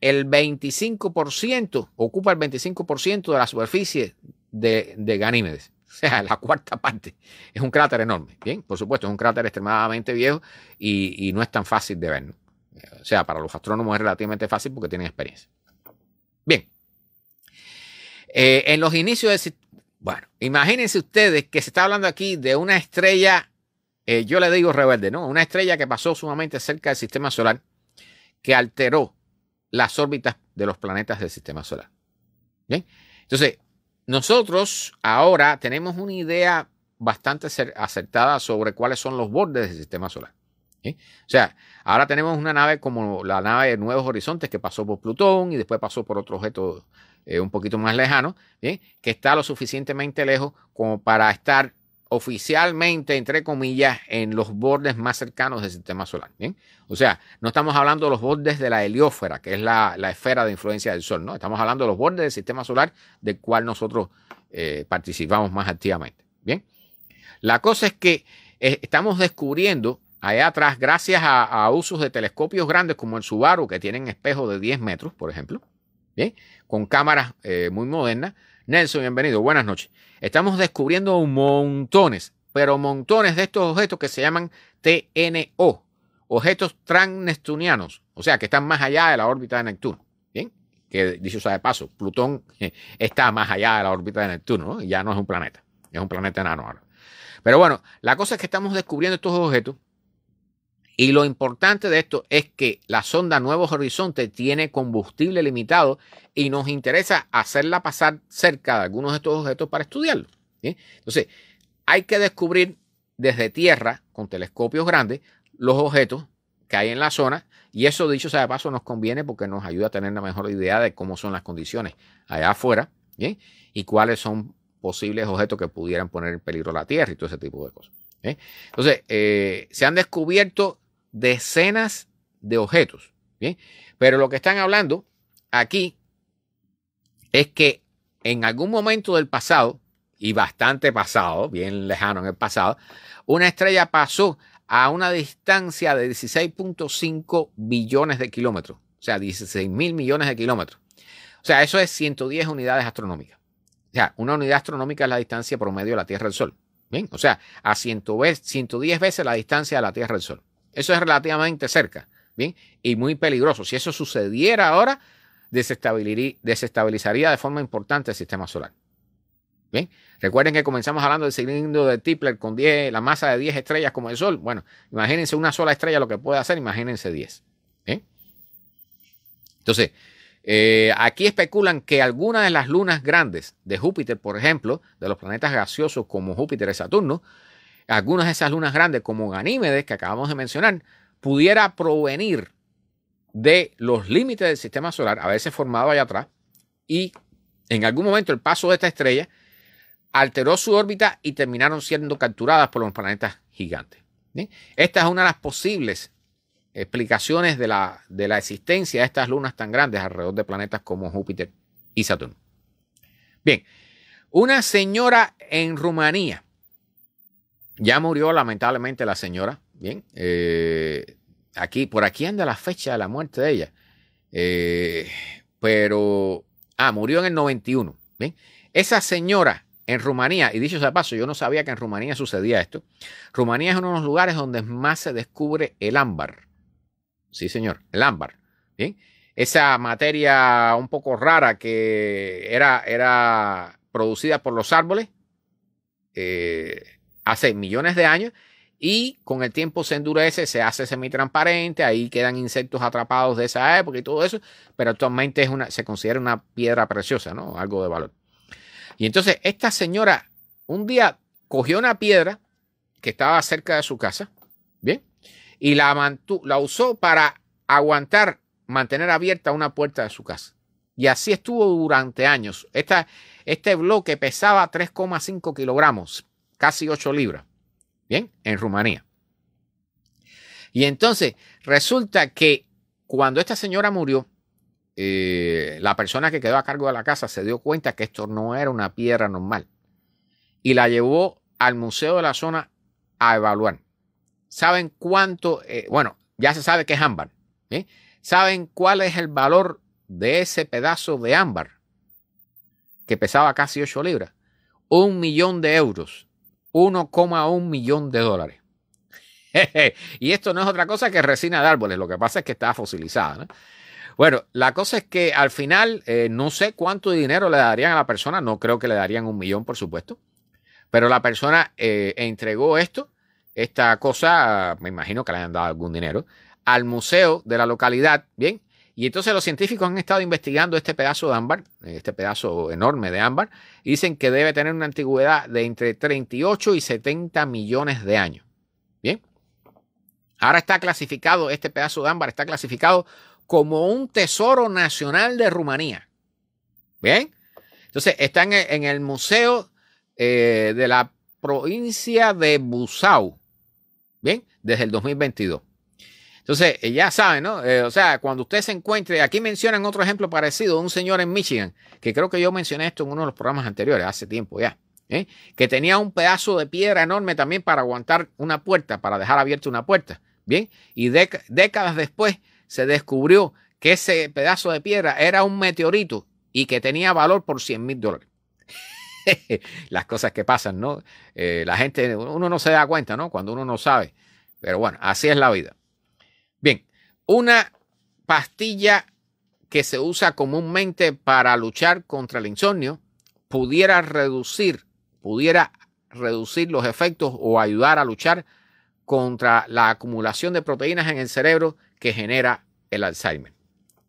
[SPEAKER 1] el 25%, ocupa el 25% de la superficie de Ganímedes. O sea, la cuarta parte. Es un cráter enorme. Bien, por supuesto, es un cráter extremadamente viejo y, no es tan fácil de ver. O sea, para los astrónomos es relativamente fácil porque tienen experiencia. Bien. Eh, en los inicios de... Bueno, imagínense ustedes que se está hablando aquí de una estrella, eh, yo le digo rebelde, ¿no? Una estrella que pasó sumamente cerca del sistema solar, que alteró las órbitas de los planetas del sistema solar. Bien. Entonces, nosotros ahora tenemos una idea bastante acertada sobre cuáles son los bordes del sistema solar. ¿eh? O sea, ahora tenemos una nave como la nave de Nuevos Horizontes que pasó por Plutón y después pasó por otro objeto eh, un poquito más lejano, ¿eh? que está lo suficientemente lejos como para estar oficialmente, entre comillas, en los bordes más cercanos del sistema solar. ¿bien? O sea, no estamos hablando de los bordes de la heliosfera, que es la, esfera de influencia del Sol, ¿no? Estamos hablando de los bordes del sistema solar del cual nosotros eh, participamos más activamente. Bien. La cosa es que eh, estamos descubriendo allá atrás, gracias a, usos de telescopios grandes como el Subaru, que tienen espejos de 10 metros, por ejemplo, ¿bien? con cámaras eh, muy modernas, Nelson, bienvenido, buenas noches. Estamos descubriendo montones, pero montones de estos objetos que se llaman TNO, objetos transneptunianos, o sea, que están más allá de la órbita de Neptuno. Bien, que dicho sea de paso, Plutón está más allá de la órbita de Neptuno, ¿no? ya no es un planeta, es un planeta enano ahora. Pero bueno, la cosa es que estamos descubriendo estos objetos y lo importante de esto es que la sonda Nuevos Horizontes tiene combustible limitado y nos interesa hacerla pasar cerca de algunos de estos objetos para estudiarlos. Entonces, hay que descubrir desde tierra, con telescopios grandes, los objetos que hay en la zona. Y eso, dicho sea de paso, nos conviene porque nos ayuda a tener una mejor idea de cómo son las condiciones allá afuera y cuáles son posibles objetos que pudieran poner en peligro la Tierra y todo ese tipo de cosas. Entonces, eh, se han descubierto decenas de objetos. Pero lo que están hablando aquí es que en algún momento del pasado, y bastante pasado, bien lejano en el pasado, una estrella pasó a una distancia de 16.5 billones de kilómetros, o sea, 16 mil millones de kilómetros. O sea, eso es 110 unidades astronómicas. O sea, una unidad astronómica es la distancia promedio de la Tierra al Sol. Bien, o sea, a 110 veces la distancia de la Tierra al Sol. Eso es relativamente cerca, ¿bien? Y muy peligroso. Si eso sucediera ahora, desestabilizaría, de forma importante el sistema solar. Bien, recuerden que comenzamos hablando del cilindro de Tipler con la masa de 10 estrellas como el Sol. Bueno, imagínense una sola estrella lo que puede hacer, imagínense 10. Entonces, eh, aquí especulan que algunas de las lunas grandes de Júpiter, por ejemplo, de los planetas gaseosos como Júpiter y Saturno, algunas de esas lunas grandes, como Ganímedes, que acabamos de mencionar, pudiera provenir de los límites del sistema solar, a veces formado allá atrás, y en algún momento el paso de esta estrella alteró su órbita y terminaron siendo capturadas por los planetas gigantes. Esta es una de las posibles explicaciones de de la existencia de estas lunas tan grandes alrededor de planetas como Júpiter y Saturno. Bien, una señora en Rumanía ya murió lamentablemente la señora. Bien. Eh, aquí, por aquí anda la fecha de la muerte de ella. Eh, pero, ah, murió en el 91. Bien. Esa señora en Rumanía, y dicho sea paso, yo no sabía que en Rumanía sucedía esto. Rumanía es uno de los lugares donde más se descubre el ámbar. Sí, señor, el ámbar. Bien. Esa materia un poco rara que era, era producida por los árboles. Eh, hace millones de años y con el tiempo se endurece, se hace semitransparente, ahí quedan insectos atrapados de esa época y todo eso, pero actualmente es una, se considera una piedra preciosa, ¿no? Algo de valor. Y entonces esta señora un día cogió una piedra que estaba cerca de su casa, ¿bien? Y la, la usó para aguantar, mantener abierta una puerta de su casa. Y así estuvo durante años. Esta, este bloque pesaba 3,5 kilogramos casi 8 libras, ¿bien? En Rumanía. Y entonces resulta que cuando esta señora murió, eh, la persona que quedó a cargo de la casa se dio cuenta que esto no era una piedra normal y la llevó al museo de la zona a evaluar. ¿Saben cuánto? Eh, bueno, ya se sabe que es ámbar. ¿Saben cuál es el valor de ese pedazo de ámbar que pesaba casi 8 libras? Un millón de euros. 1,1 millón de dólares. y esto no es otra cosa que resina de árboles, lo que pasa es que está fosilizada. Bueno, la cosa es que al final eh, no sé cuánto dinero le darían a la persona, no creo que le darían un millón, por supuesto, pero la persona eh, entregó esto, esta cosa, me imagino que le hayan dado algún dinero, al museo de la localidad, bien, y entonces los científicos han estado investigando este pedazo de ámbar, este pedazo enorme de ámbar, dicen que debe tener una antigüedad de entre 38 y 70 millones de años. Bien. Ahora está clasificado, este pedazo de ámbar está clasificado como un tesoro nacional de Rumanía. Bien. Entonces está en el, museo eh, de la provincia de Busau. Bien. Desde el 2022. Entonces, eh, ya saben, ¿no? Eh, o sea, cuando usted se encuentre, aquí mencionan otro ejemplo parecido, un señor en Michigan, que creo que yo mencioné esto en uno de los programas anteriores, hace tiempo ya, ¿eh? que tenía un pedazo de piedra enorme también para aguantar una puerta, para dejar abierta una puerta, ¿bien? Y décadas después se descubrió que ese pedazo de piedra era un meteorito y que tenía valor por 100 mil dólares. Las cosas que pasan, ¿no? la gente, uno no se da cuenta, ¿no? Cuando uno no sabe. Pero bueno, así es la vida. Bien, una pastilla que se usa comúnmente para luchar contra el insomnio pudiera reducir, pudiera reducir los efectos o ayudar a luchar contra la acumulación de proteínas en el cerebro que genera el Alzheimer.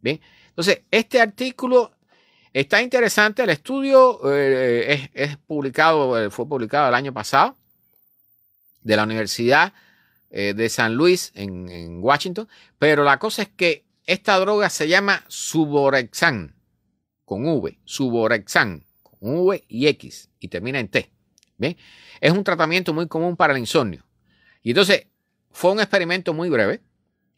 [SPEAKER 1] Bien, entonces este artículo está interesante. El estudio eh, es, publicado, eh, fue publicado el año pasado de la Universidad eh, de San Luis, en, Washington. Pero la cosa es que esta droga se llama suborexan, con V, suborexan, con V y X, y termina en T. ¿Bien? Es un tratamiento muy común para el insomnio. Y entonces fue un experimento muy breve,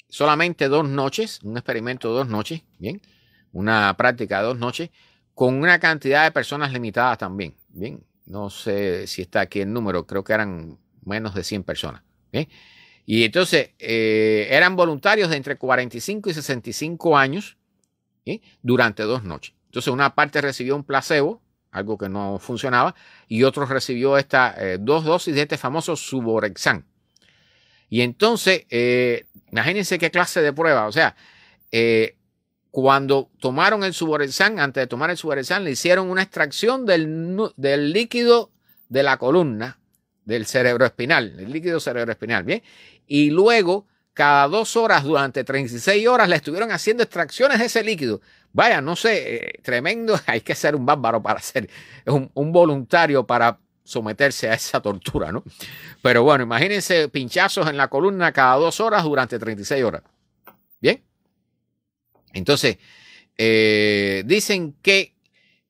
[SPEAKER 1] solamente dos noches, un experimento de dos noches, ¿bien? Una práctica de dos noches, con una cantidad de personas limitadas también, ¿bien? No sé si está aquí el número, creo que eran menos de 100 personas, ¿bien? Y entonces eh, eran voluntarios de entre 45 y 65 años durante dos noches. Entonces una parte recibió un placebo, algo que no funcionaba, y otro recibió esta eh, dos dosis de este famoso suborexán. Y entonces, eh, imagínense qué clase de prueba, o sea, cuando tomaron el suborexán, antes de tomar el suborexán, le hicieron una extracción del, del líquido de la columna del cerebro espinal, el líquido cerebro espinal. ¿bien? Y luego, cada dos horas, durante 36 horas, le estuvieron haciendo extracciones de ese líquido. Vaya, no sé, eh, tremendo, hay que ser un bárbaro para ser un, voluntario para someterse a esa tortura, ¿no? Pero bueno, imagínense pinchazos en la columna cada dos horas durante 36 horas. ¿Bien? Entonces, eh, dicen que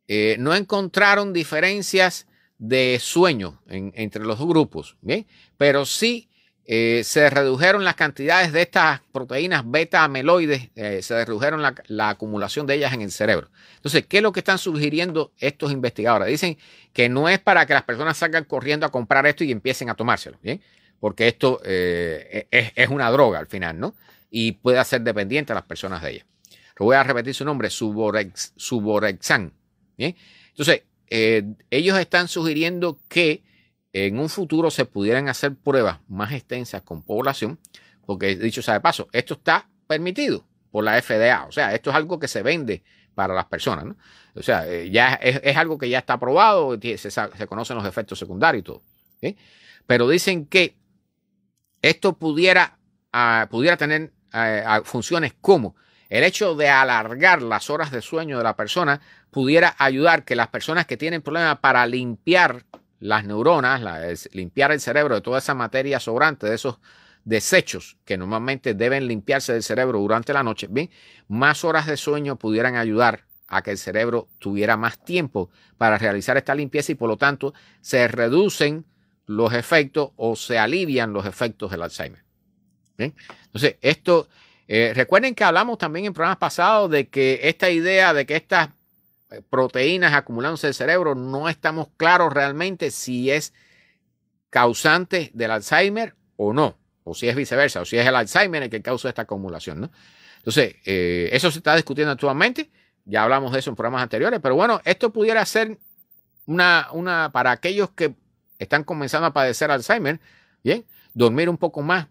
[SPEAKER 1] eh, no encontraron diferencias de sueño entre los dos grupos, ¿bien? Pero sí eh, se redujeron las cantidades de estas proteínas beta-ameloides, eh, se redujeron la, acumulación de ellas en el cerebro. Entonces, ¿qué es lo que están sugiriendo estos investigadores? Dicen que no es para que las personas salgan corriendo a comprar esto y empiecen a tomárselo, ¿bien? Porque esto eh, e, es, una droga al final, ¿no? Y puede hacer dependiente a las personas de ella. Lo voy a repetir su nombre, suborexan, ¿bien? Entonces, eh, ellos están sugiriendo que en un futuro se pudieran hacer pruebas más extensas con población, porque dicho sea de paso, esto está permitido por la FDA, o sea, esto es algo que se vende para las personas, ¿no? O sea, eh, ya es, algo que ya está aprobado, se, conocen los efectos secundarios y todo. Pero dicen que esto pudiera, ah, pudiera tener eh, funciones como el hecho de alargar las horas de sueño de la persona pudiera ayudar que las personas que tienen problemas para limpiar las neuronas, limpiar el cerebro de toda esa materia sobrante, de esos desechos que normalmente deben limpiarse del cerebro durante la noche, bien, más horas de sueño pudieran ayudar a que el cerebro tuviera más tiempo para realizar esta limpieza y por lo tanto se reducen los efectos o se alivian los efectos del Alzheimer. Entonces, esto eh, recuerden que hablamos también en programas pasados de que esta idea de que estas eh, proteínas acumulándose en el cerebro no estamos claros realmente si es causante del Alzheimer o no, o si es viceversa, o si es el Alzheimer el que causa esta acumulación. ¿no? Entonces, eh, eso se está discutiendo actualmente, ya hablamos de eso en programas anteriores, pero bueno, esto pudiera ser una, una para aquellos que están comenzando a padecer Alzheimer, bien, dormir un poco más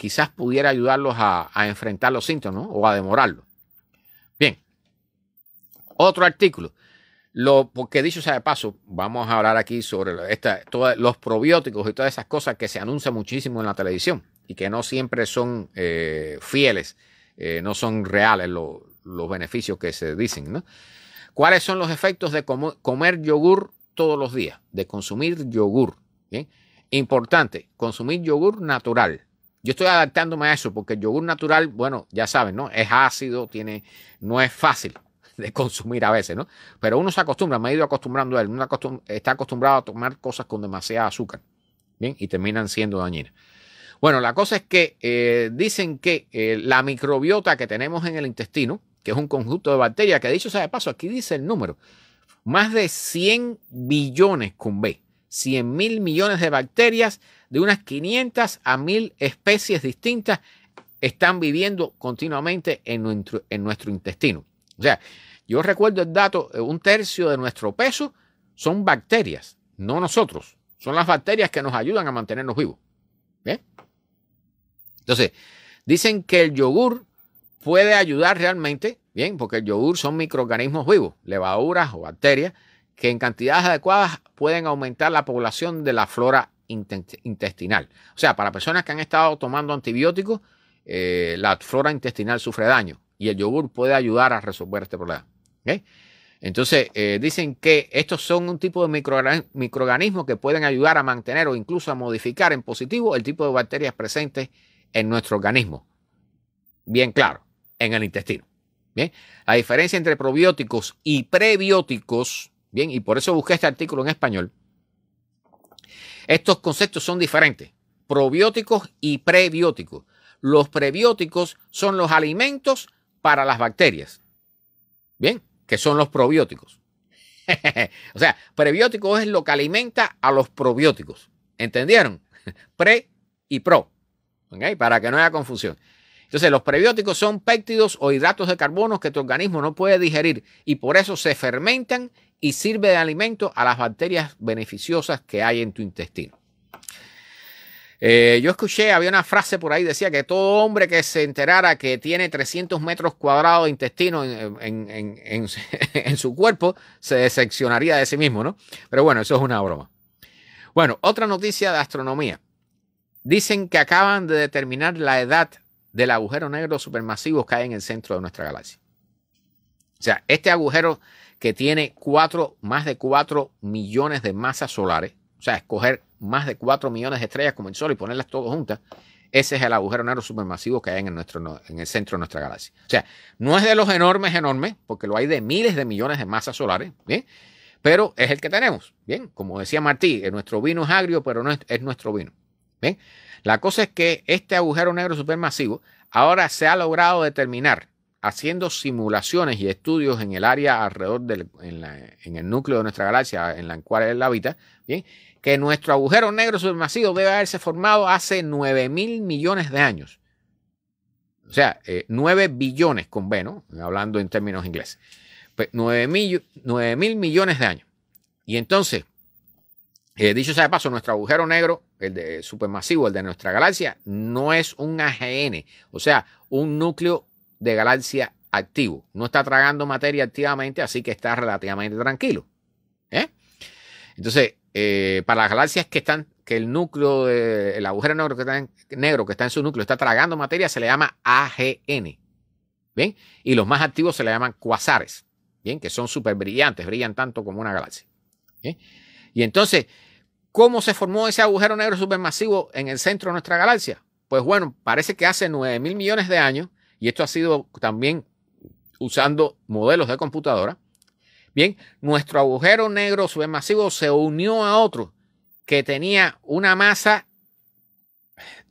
[SPEAKER 1] quizás pudiera ayudarlos a, enfrentar los síntomas o a demorarlos. Bien, otro artículo. Lo, porque dicho sea de paso, vamos a hablar aquí sobre los probióticos y todas esas cosas que se anuncian muchísimo en la televisión y que no siempre son eh, fieles, eh, no son reales los beneficios que se dicen. ¿Cuáles son los efectos de comer yogur todos los días? De consumir yogur. Importante, consumir yogur natural. Yo estoy adaptándome a eso porque el yogur natural, bueno, ya saben, ¿no? Es ácido, tiene, no es fácil de consumir a veces, ¿no? Pero uno se acostumbra, me he ido acostumbrando a él, uno está acostumbrado a tomar cosas con demasiada azúcar, ¿bien? Y terminan siendo dañinas. Bueno, la cosa es que eh, dicen que eh, la microbiota que tenemos en el intestino, que es un conjunto de bacterias, que dicho sea de paso, aquí dice el número, más de 100 billones con B, 100 mil millones de bacterias de unas 500 a 1000 especies distintas están viviendo continuamente en nuestro, en nuestro intestino. O sea, yo recuerdo el dato, eh, un tercio de nuestro peso son bacterias, no nosotros. Son las bacterias que nos ayudan a mantenernos vivos. Entonces, dicen que el yogur puede ayudar realmente, bien, porque el yogur son microorganismos vivos, levaduras o bacterias que en cantidades adecuadas pueden aumentar la población de la flora intestinal. O sea, para personas que han estado tomando antibióticos, eh, la flora intestinal sufre daño y el yogur puede ayudar a resolver este problema. Entonces, eh, dicen que estos son un tipo de microorganismos que pueden ayudar a mantener o incluso a modificar en positivo el tipo de bacterias presentes en nuestro organismo. Bien claro, en el intestino. ¿bien? La diferencia entre probióticos y prebióticos Bien, y por eso busqué este artículo en español. Estos conceptos son diferentes, probióticos y prebióticos. Los prebióticos son los alimentos para las bacterias. Bien, que son los probióticos. o sea, prebiótico es lo que alimenta a los probióticos. ¿Entendieron? Pre y pro. Para que no haya confusión. Entonces, los prebióticos son péptidos o hidratos de carbono que tu organismo no puede digerir y por eso se fermentan y sirve de alimento a las bacterias beneficiosas que hay en tu intestino. Eh, yo escuché, había una frase por ahí, decía que todo hombre que se enterara que tiene 300 metros cuadrados de intestino en, en, su cuerpo, se decepcionaría de sí mismo, ¿no? Pero bueno, eso es una broma. Bueno, otra noticia de astronomía. Dicen que acaban de determinar la edad del agujero negro supermasivo que hay en el centro de nuestra galaxia. O sea, este agujero que tiene cuatro, más de 4 millones de masas solares, o sea, escoger más de 4 millones de estrellas como el Sol y ponerlas todas juntas, ese es el agujero negro supermasivo que hay en, nuestro, en el centro de nuestra galaxia. O sea, no es de los enormes, enormes, porque lo hay de miles de millones de masas solares, Pero es el que tenemos, ¿bien? Como decía Martí, nuestro vino es agrio, pero no es, es nuestro vino, ¿bien? La cosa es que este agujero negro supermasivo ahora se ha logrado determinar haciendo simulaciones y estudios en el área alrededor del en el núcleo de nuestra galaxia en la cual él habita, ¿bien? que nuestro agujero negro supermasivo debe haberse formado hace 9 mil millones de años. O sea, 9 eh, billones con B, ¿no? Hablando en términos ingleses. Pues 9 mil millones de años. Y entonces, eh, dicho sea de paso, nuestro agujero negro, el de supermasivo, el de nuestra galaxia, no es un AGN, o sea, un núcleo de galaxia activo. No está tragando materia activamente, así que está relativamente tranquilo. ¿eh? Entonces, eh, para las galaxias que están, que el núcleo, de, el agujero negro que, está en, negro que está en su núcleo está tragando materia, se le llama AGN. ¿Bien? Y los más activos se le llaman cuasares. ¿Bien? Que son súper brillantes, brillan tanto como una galaxia. Y entonces, ¿cómo se formó ese agujero negro supermasivo en el centro de nuestra galaxia? Pues bueno, parece que hace 9 mil millones de años y esto ha sido también usando modelos de computadora. Bien, nuestro agujero negro submasivo se unió a otro que tenía una masa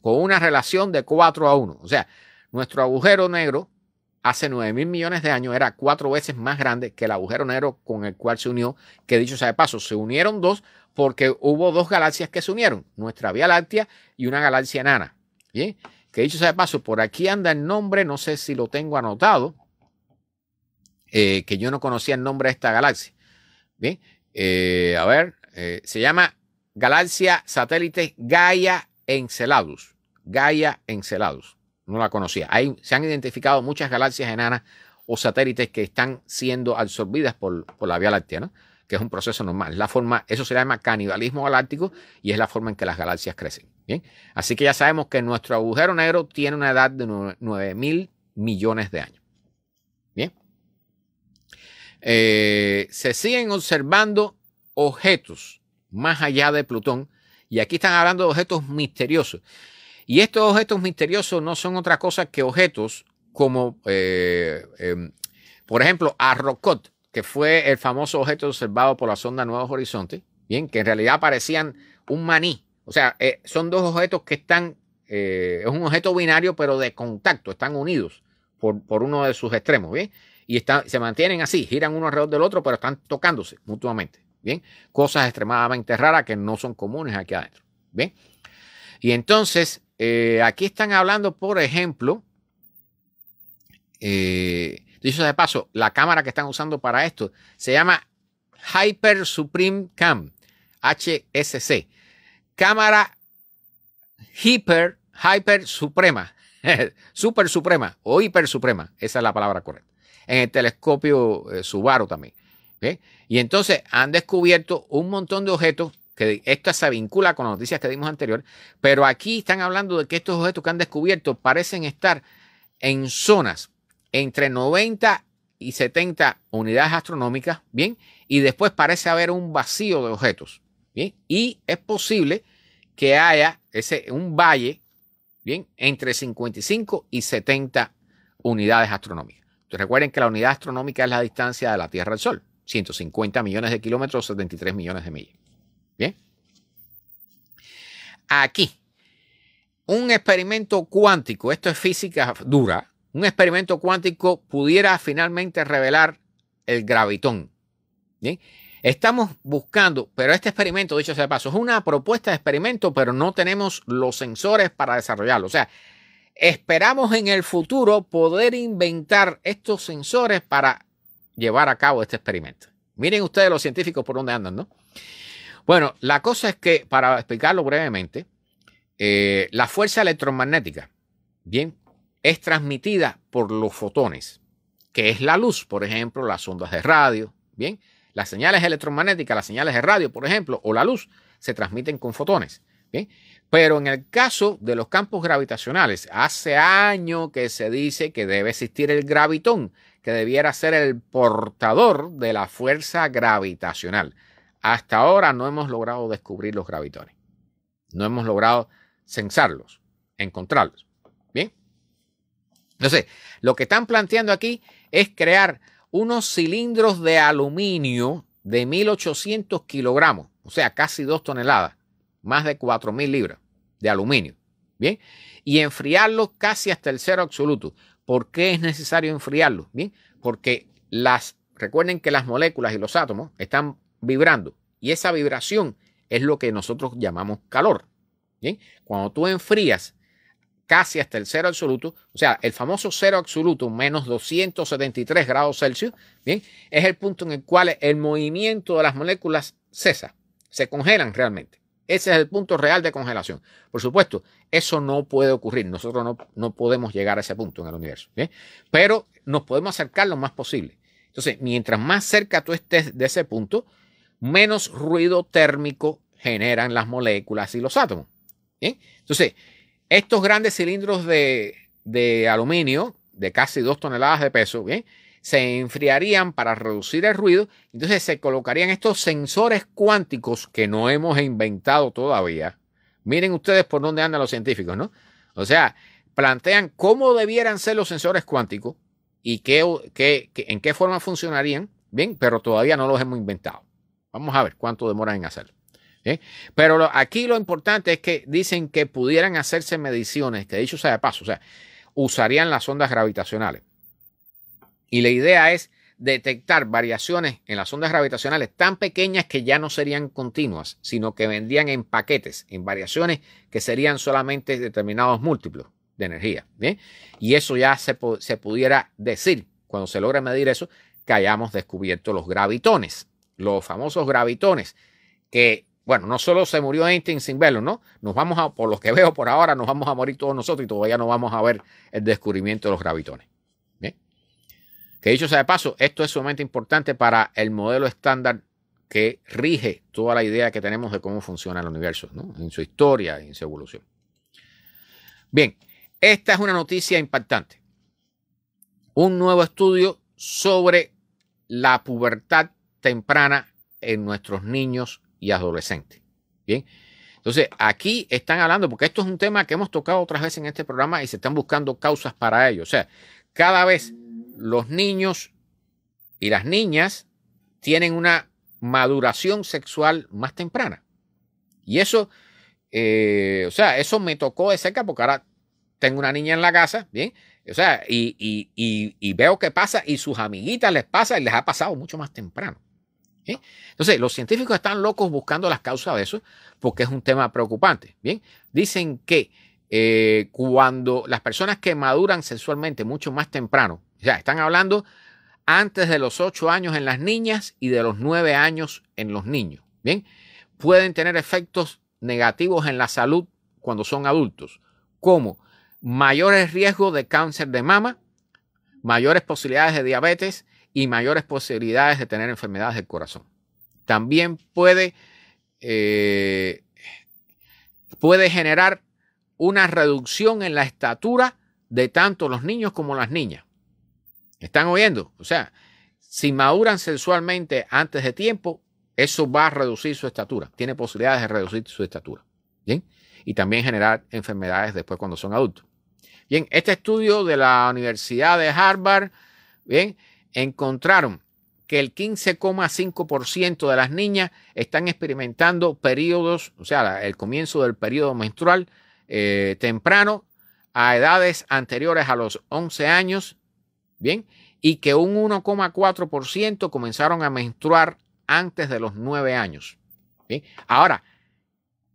[SPEAKER 1] con una relación de 4 a 1. O sea, nuestro agujero negro hace 9 mil millones de años era cuatro veces más grande que el agujero negro con el cual se unió, que dicho sea de paso, se unieron dos porque hubo dos galaxias que se unieron, nuestra Vía Láctea y una galaxia nana. ¿Bien? Que dicho sea de paso, por aquí anda el nombre, no sé si lo tengo anotado, eh, que yo no conocía el nombre de esta galaxia. Bien, eh, a ver, eh, se llama Galaxia Satélite Gaia Enceladus. Gaia Enceladus. No la conocía. Ahí se han identificado muchas galaxias enanas o satélites que están siendo absorbidas por, la Vía Láctea, que es un proceso normal. La forma, eso se llama canibalismo galáctico y es la forma en que las galaxias crecen así que ya sabemos que nuestro agujero negro tiene una edad de 9 mil millones de años. Bien, eh, se siguen observando objetos más allá de Plutón, y aquí están hablando de objetos misteriosos. Y estos objetos misteriosos no son otra cosa que objetos como, eh, em, por ejemplo, Arrocot, que fue el famoso objeto observado por la sonda Nuevos Horizontes, bien, que en realidad parecían un maní, o sea, eh, son dos objetos que están, eh, es un objeto binario, pero de contacto, están unidos por, uno de sus extremos, ¿bien? Y se mantienen así, giran uno alrededor del otro, pero están tocándose mutuamente, ¿bien? Cosas extremadamente raras que no son comunes aquí adentro, ¿bien? Y entonces, eh, aquí están hablando, por ejemplo, dicho de paso, la cámara que están usando para esto se llama Hyper Supreme Cam, HSC Cámara hiper, hiper suprema, super suprema o hiper suprema, esa es la palabra correcta, en el telescopio eh, Subaru también. Y entonces han descubierto un montón de objetos que esto se vincula con las noticias que dimos anterior, pero aquí están hablando de que estos objetos que han descubierto parecen estar en zonas entre 90 y 70 unidades astronómicas, bien, y después parece haber un vacío de objetos. Y es posible que haya ese, un valle ¿bien? entre 55 y 70 unidades astronómicas. recuerden que la unidad astronómica es la distancia de la Tierra al Sol, 150 millones de kilómetros, 73 millones de millas. ¿Bien? Aquí, un experimento cuántico, esto es física dura, un experimento cuántico pudiera finalmente revelar el gravitón. ¿bien? Estamos buscando, pero este experimento, dicho sea de paso, es una propuesta de experimento, pero no tenemos los sensores para desarrollarlo. O sea, esperamos en el futuro poder inventar estos sensores para llevar a cabo este experimento. Miren ustedes los científicos por dónde andan, ¿no? Bueno, la cosa es que, para explicarlo brevemente, eh, la fuerza electromagnética, bien, es transmitida por los fotones, que es la luz, por ejemplo, las ondas de radio, bien las señales electromagnéticas, las señales de radio, por ejemplo, o la luz, se transmiten con fotones. Pero en el caso de los campos gravitacionales, hace años que se dice que debe existir el gravitón, que debiera ser el portador de la fuerza gravitacional. Hasta ahora no hemos logrado descubrir los gravitones. No hemos logrado censarlos, encontrarlos. Bien. Entonces, lo que están planteando aquí es crear unos cilindros de aluminio de 1.800 kilogramos, o sea, casi 2 toneladas, más de 4.000 libras de aluminio. Bien, y enfriarlos casi hasta el cero absoluto. ¿Por qué es necesario enfriarlos? Bien, porque las, recuerden que las moléculas y los átomos están vibrando y esa vibración es lo que nosotros llamamos calor. Bien, cuando tú enfrías casi hasta el cero absoluto, o sea, el famoso cero absoluto, menos 273 grados Celsius, ¿bien? es el punto en el cual el movimiento de las moléculas cesa, se congelan realmente. Ese es el punto real de congelación. Por supuesto, eso no puede ocurrir. Nosotros no, podemos llegar a ese punto en el universo. Pero nos podemos acercar lo más posible. Entonces, mientras más cerca tú estés de ese punto, menos ruido térmico generan las moléculas y los átomos. ¿bien? Entonces, estos grandes cilindros de, aluminio de casi 2 toneladas de peso, se enfriarían para reducir el ruido, entonces se colocarían estos sensores cuánticos que no hemos inventado todavía. Miren ustedes por dónde andan los científicos, ¿no? O sea, plantean cómo debieran ser los sensores cuánticos y en qué forma funcionarían, bien, pero todavía no los hemos inventado. Vamos a ver cuánto demoran en hacerlo. ¿Eh? Pero aquí lo importante es que dicen que pudieran hacerse mediciones, que dicho sea de paso, o sea, usarían las ondas gravitacionales. Y la idea es detectar variaciones en las ondas gravitacionales tan pequeñas que ya no serían continuas, sino que vendrían en paquetes, en variaciones que serían solamente determinados múltiplos de energía. Y eso ya se, se pudiera decir, cuando se logra medir eso, que hayamos descubierto los gravitones, los famosos gravitones, que bueno, no solo se murió Einstein sin verlo, ¿no? Nos vamos a, por lo que veo por ahora, nos vamos a morir todos nosotros y todavía no vamos a ver el descubrimiento de los gravitones. ¿Bien? Que dicho sea de paso, esto es sumamente importante para el modelo estándar que rige toda la idea que tenemos de cómo funciona el universo, ¿no? En su historia, en su evolución. Bien, esta es una noticia impactante. Un nuevo estudio sobre la pubertad temprana en nuestros niños y adolescentes. Bien. Entonces, aquí están hablando, porque esto es un tema que hemos tocado otras veces en este programa y se están buscando causas para ello. O sea, cada vez los niños y las niñas tienen una maduración sexual más temprana. Y eso, eh, o sea, eso me tocó de cerca porque ahora tengo una niña en la casa, ¿bien? O sea, y, y veo qué pasa y sus amiguitas les pasa y les ha pasado mucho más temprano. Entonces, los científicos están locos buscando las causas de eso porque es un tema preocupante. Bien, dicen que eh, cuando las personas que maduran sexualmente mucho más temprano, ya están hablando antes de los 8 años en las niñas y de los 9 años en los niños, bien, pueden tener efectos negativos en la salud cuando son adultos, como mayores riesgos de cáncer de mama, mayores posibilidades de diabetes, y mayores posibilidades de tener enfermedades del corazón. También puede, eh, puede generar una reducción en la estatura de tanto los niños como las niñas. ¿Están oyendo? O sea, si maduran sexualmente antes de tiempo, eso va a reducir su estatura. Tiene posibilidades de reducir su estatura. ¿Bien? Y también generar enfermedades después cuando son adultos. Bien, este estudio de la Universidad de Harvard, bien, encontraron que el 15,5% de las niñas están experimentando periodos, o sea, el comienzo del periodo menstrual eh, temprano a edades anteriores a los 11 años, ¿bien? Y que un 1,4% comenzaron a menstruar antes de los 9 años. ¿bien? Ahora,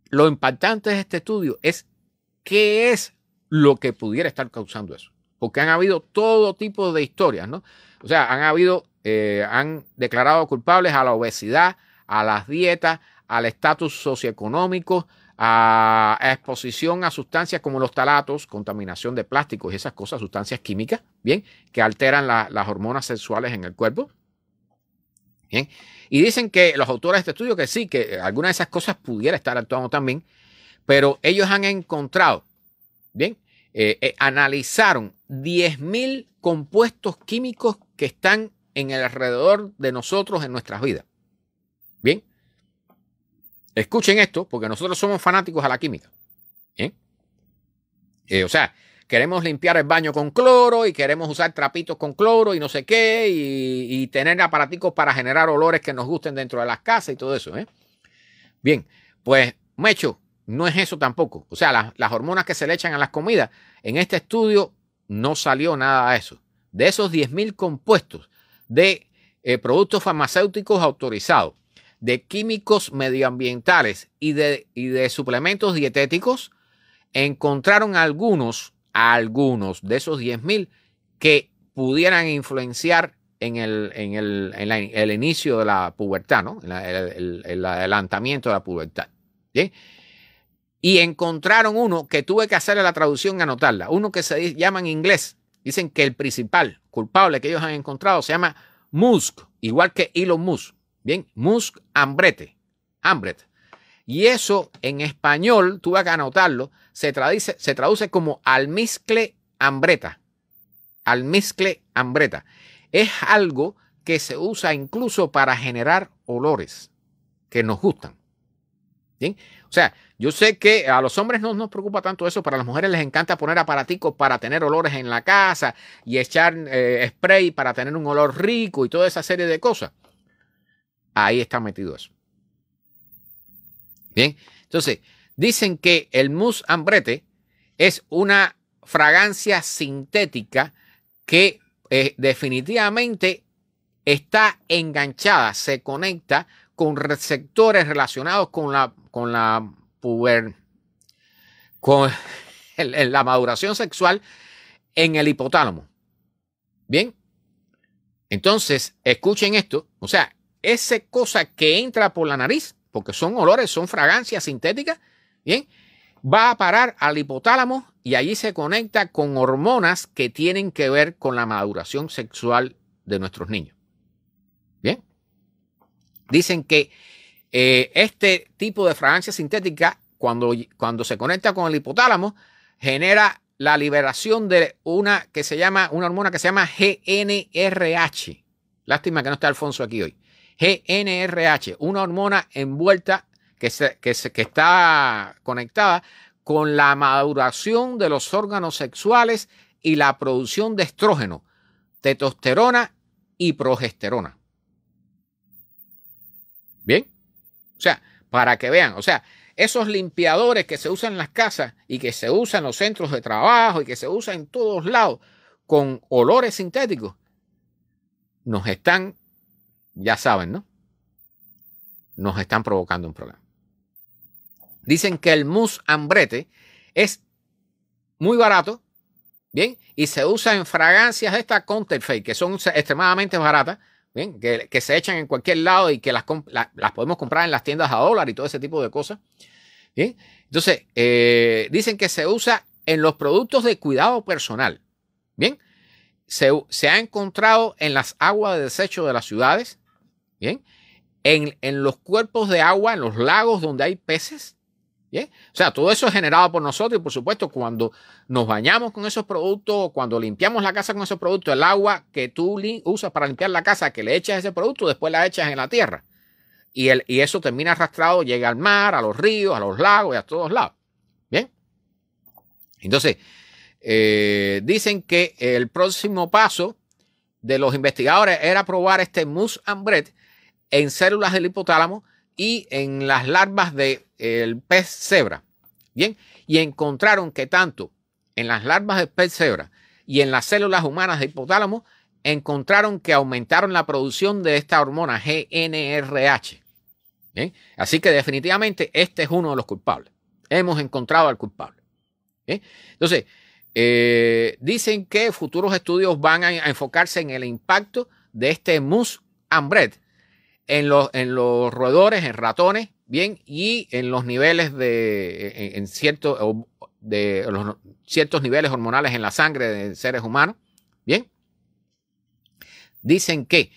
[SPEAKER 1] lo impactante de este estudio es qué es lo que pudiera estar causando eso, porque han habido todo tipo de historias, ¿no? O sea, han habido, eh, han declarado culpables a la obesidad, a las dietas, al estatus socioeconómico, a, exposición a sustancias como los talatos, contaminación de plásticos y esas cosas, sustancias químicas, bien, que alteran las hormonas sexuales en el cuerpo. Bien. Y dicen que los autores de este estudio que sí, que eh, alguna de esas cosas pudiera estar actuando también, pero ellos han encontrado, bien, eh, analizaron 10.000 compuestos químicos que están en el alrededor de nosotros en nuestras vidas. Bien. Escuchen esto, porque nosotros somos fanáticos a la química. Eh, o sea, queremos limpiar el baño con cloro y queremos usar trapitos con cloro y no sé qué y, tener aparaticos para generar olores que nos gusten dentro de las casas y todo eso. ¿eh? Bien, pues Mecho, no es eso tampoco. O sea, las, las hormonas que se le echan a las comidas, en este estudio no salió nada de eso de esos 10.000 compuestos de eh, productos farmacéuticos autorizados, de químicos medioambientales y de, de suplementos dietéticos, encontraron algunos, algunos de esos 10.000 que pudieran influenciar en el, inicio de la pubertad, ¿no? el, adelantamiento de la pubertad. Y encontraron uno que tuve que hacerle la traducción, y anotarla, uno que se llama en inglés Dicen que el principal culpable que ellos han encontrado se llama Musk, igual que Elon Musk. Bien, Musk Hambrete. Hambret. Y eso en español, tú vas a anotarlo, se traduce, se traduce como almizcle hambreta. Almizcle hambreta. Es algo que se usa incluso para generar olores que nos gustan. ¿Bien? O sea, yo sé que a los hombres no nos preocupa tanto eso, para las mujeres les encanta poner aparaticos para tener olores en la casa y echar eh, spray para tener un olor rico y toda esa serie de cosas. Ahí está metido eso. Bien, entonces dicen que el mousse hambrete es una fragancia sintética que eh, definitivamente está enganchada, se conecta con receptores relacionados con la, con la con la maduración sexual en el hipotálamo. Bien, entonces escuchen esto, o sea, esa cosa que entra por la nariz, porque son olores, son fragancias sintéticas, bien, va a parar al hipotálamo y allí se conecta con hormonas que tienen que ver con la maduración sexual de nuestros niños. Bien, dicen que eh, este tipo de fragancia sintética, cuando, cuando se conecta con el hipotálamo, genera la liberación de una que se llama, una hormona que se llama GNRH. Lástima que no esté Alfonso aquí hoy. GNRH, una hormona envuelta que, que, que está conectada con la maduración de los órganos sexuales y la producción de estrógeno, testosterona y progesterona. Bien. O sea, para que vean, o sea, esos limpiadores que se usan en las casas y que se usan en los centros de trabajo y que se usan en todos lados con olores sintéticos, nos están, ya saben, ¿no? Nos están provocando un problema. Dicen que el mus hambrete es muy barato, ¿bien? Y se usa en fragancias de esta counterfeit, que son extremadamente baratas, ¿bien? Que, se echan en cualquier lado y que las, las, podemos comprar en las tiendas a dólar y todo ese tipo de cosas. ¿bien? Entonces, eh, dicen que se usa en los productos de cuidado personal. Bien, se, ha encontrado en las aguas de desecho de las ciudades, bien, en los cuerpos de agua, en los lagos donde hay peces, ¿Eh? O sea, todo eso es generado por nosotros y por supuesto cuando nos bañamos con esos productos, cuando limpiamos la casa con esos productos, el agua que tú usas para limpiar la casa, que le echas ese producto, después la echas en la tierra. Y, el, y eso termina arrastrado, llega al mar, a los ríos, a los lagos y a todos lados. Bien. Entonces, eh, dicen que el próximo paso de los investigadores era probar este mousse and en células del hipotálamo y en las larvas de el pez cebra. Bien, y encontraron que tanto en las larvas de pez cebra y en las células humanas de hipotálamo encontraron que aumentaron la producción de esta hormona GNRH. Así que definitivamente este es uno de los culpables. Hemos encontrado al culpable. Entonces, eh, dicen que futuros estudios van a, enfocarse en el impacto de este mus hambre en los, en los roedores, en ratones Bien, y en los niveles de, en, cierto, de los, ciertos niveles hormonales en la sangre de seres humanos. Bien, dicen que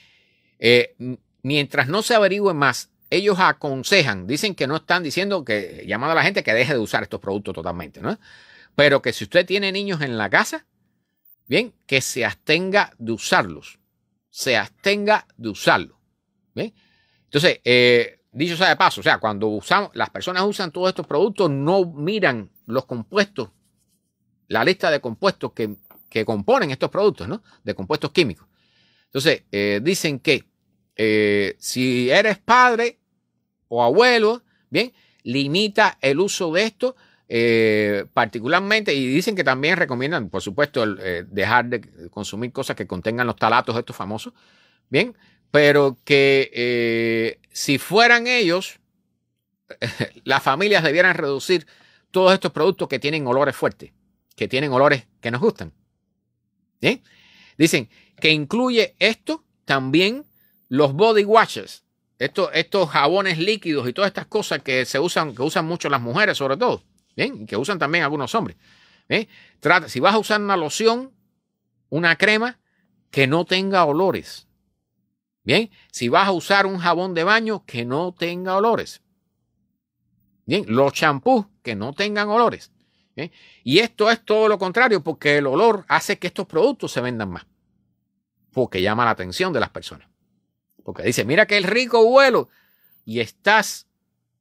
[SPEAKER 1] eh, mientras no se averigüe más, ellos aconsejan, dicen que no están diciendo que, llamando a la gente que deje de usar estos productos totalmente, ¿no? Pero que si usted tiene niños en la casa, bien, que se abstenga de usarlos, se abstenga de usarlos, ¿bien? Entonces, eh, Dicho sea de paso, o sea, cuando usamos, las personas usan todos estos productos, no miran los compuestos, la lista de compuestos que, componen estos productos, ¿no? De compuestos químicos. Entonces, eh, dicen que eh, si eres padre o abuelo, bien, limita el uso de esto eh, particularmente y dicen que también recomiendan, por supuesto, dejar de consumir cosas que contengan los talatos estos famosos, bien, pero que eh, si fueran ellos, las familias debieran reducir todos estos productos que tienen olores fuertes, que tienen olores que nos gustan. Dicen que incluye esto también los body washes, estos, estos jabones líquidos y todas estas cosas que se usan, que usan mucho las mujeres sobre todo, Y que usan también algunos hombres. si vas a usar una loción, una crema, que no tenga olores. Bien, si vas a usar un jabón de baño que no tenga olores. Bien, los champús que no tengan olores. y esto es todo lo contrario porque el olor hace que estos productos se vendan más. Porque llama la atención de las personas. Porque dice, mira que el rico vuelo. Y estás,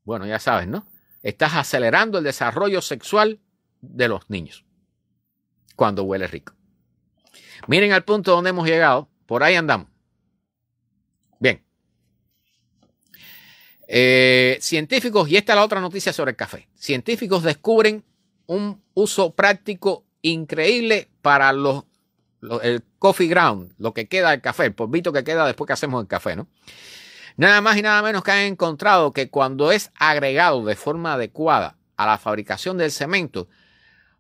[SPEAKER 1] bueno, ya sabes, ¿no? Estás acelerando el desarrollo sexual de los niños cuando huele rico. Miren al punto donde hemos llegado. Por ahí andamos. Eh, científicos, y esta es la otra noticia sobre el café, científicos descubren un uso práctico increíble para los, el coffee ground, lo que queda del café, el polvito que queda después que hacemos el café, ¿no? Nada más y nada menos que han encontrado que cuando es agregado de forma adecuada a la fabricación del cemento,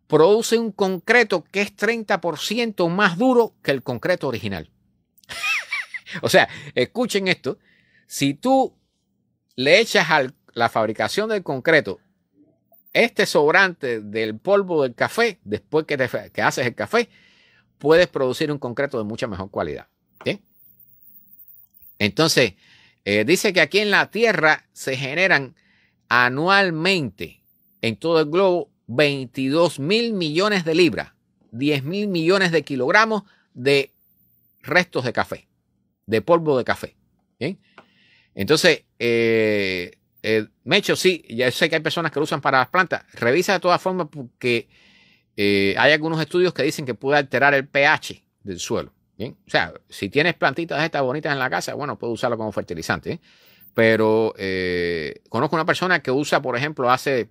[SPEAKER 1] produce un concreto que es 30% más duro que el concreto original. o sea, escuchen esto, si tú le echas a la fabricación del concreto este sobrante del polvo del café, después que, haces el café, puedes producir un concreto de mucha mejor calidad. Entonces, eh, dice que aquí en la Tierra se generan anualmente en todo el globo 22 mil millones de libras, 10 mil millones de kilogramos de restos de café, de polvo de café. ¿bien? Entonces, eh, eh, Mecho, sí, ya sé que hay personas que lo usan para las plantas. Revisa de todas formas porque eh, hay algunos estudios que dicen que puede alterar el pH del suelo. O sea, si tienes plantitas estas bonitas en la casa, bueno, puedes usarlo como fertilizante. ¿eh? Pero conozco una persona que usa, por ejemplo, hace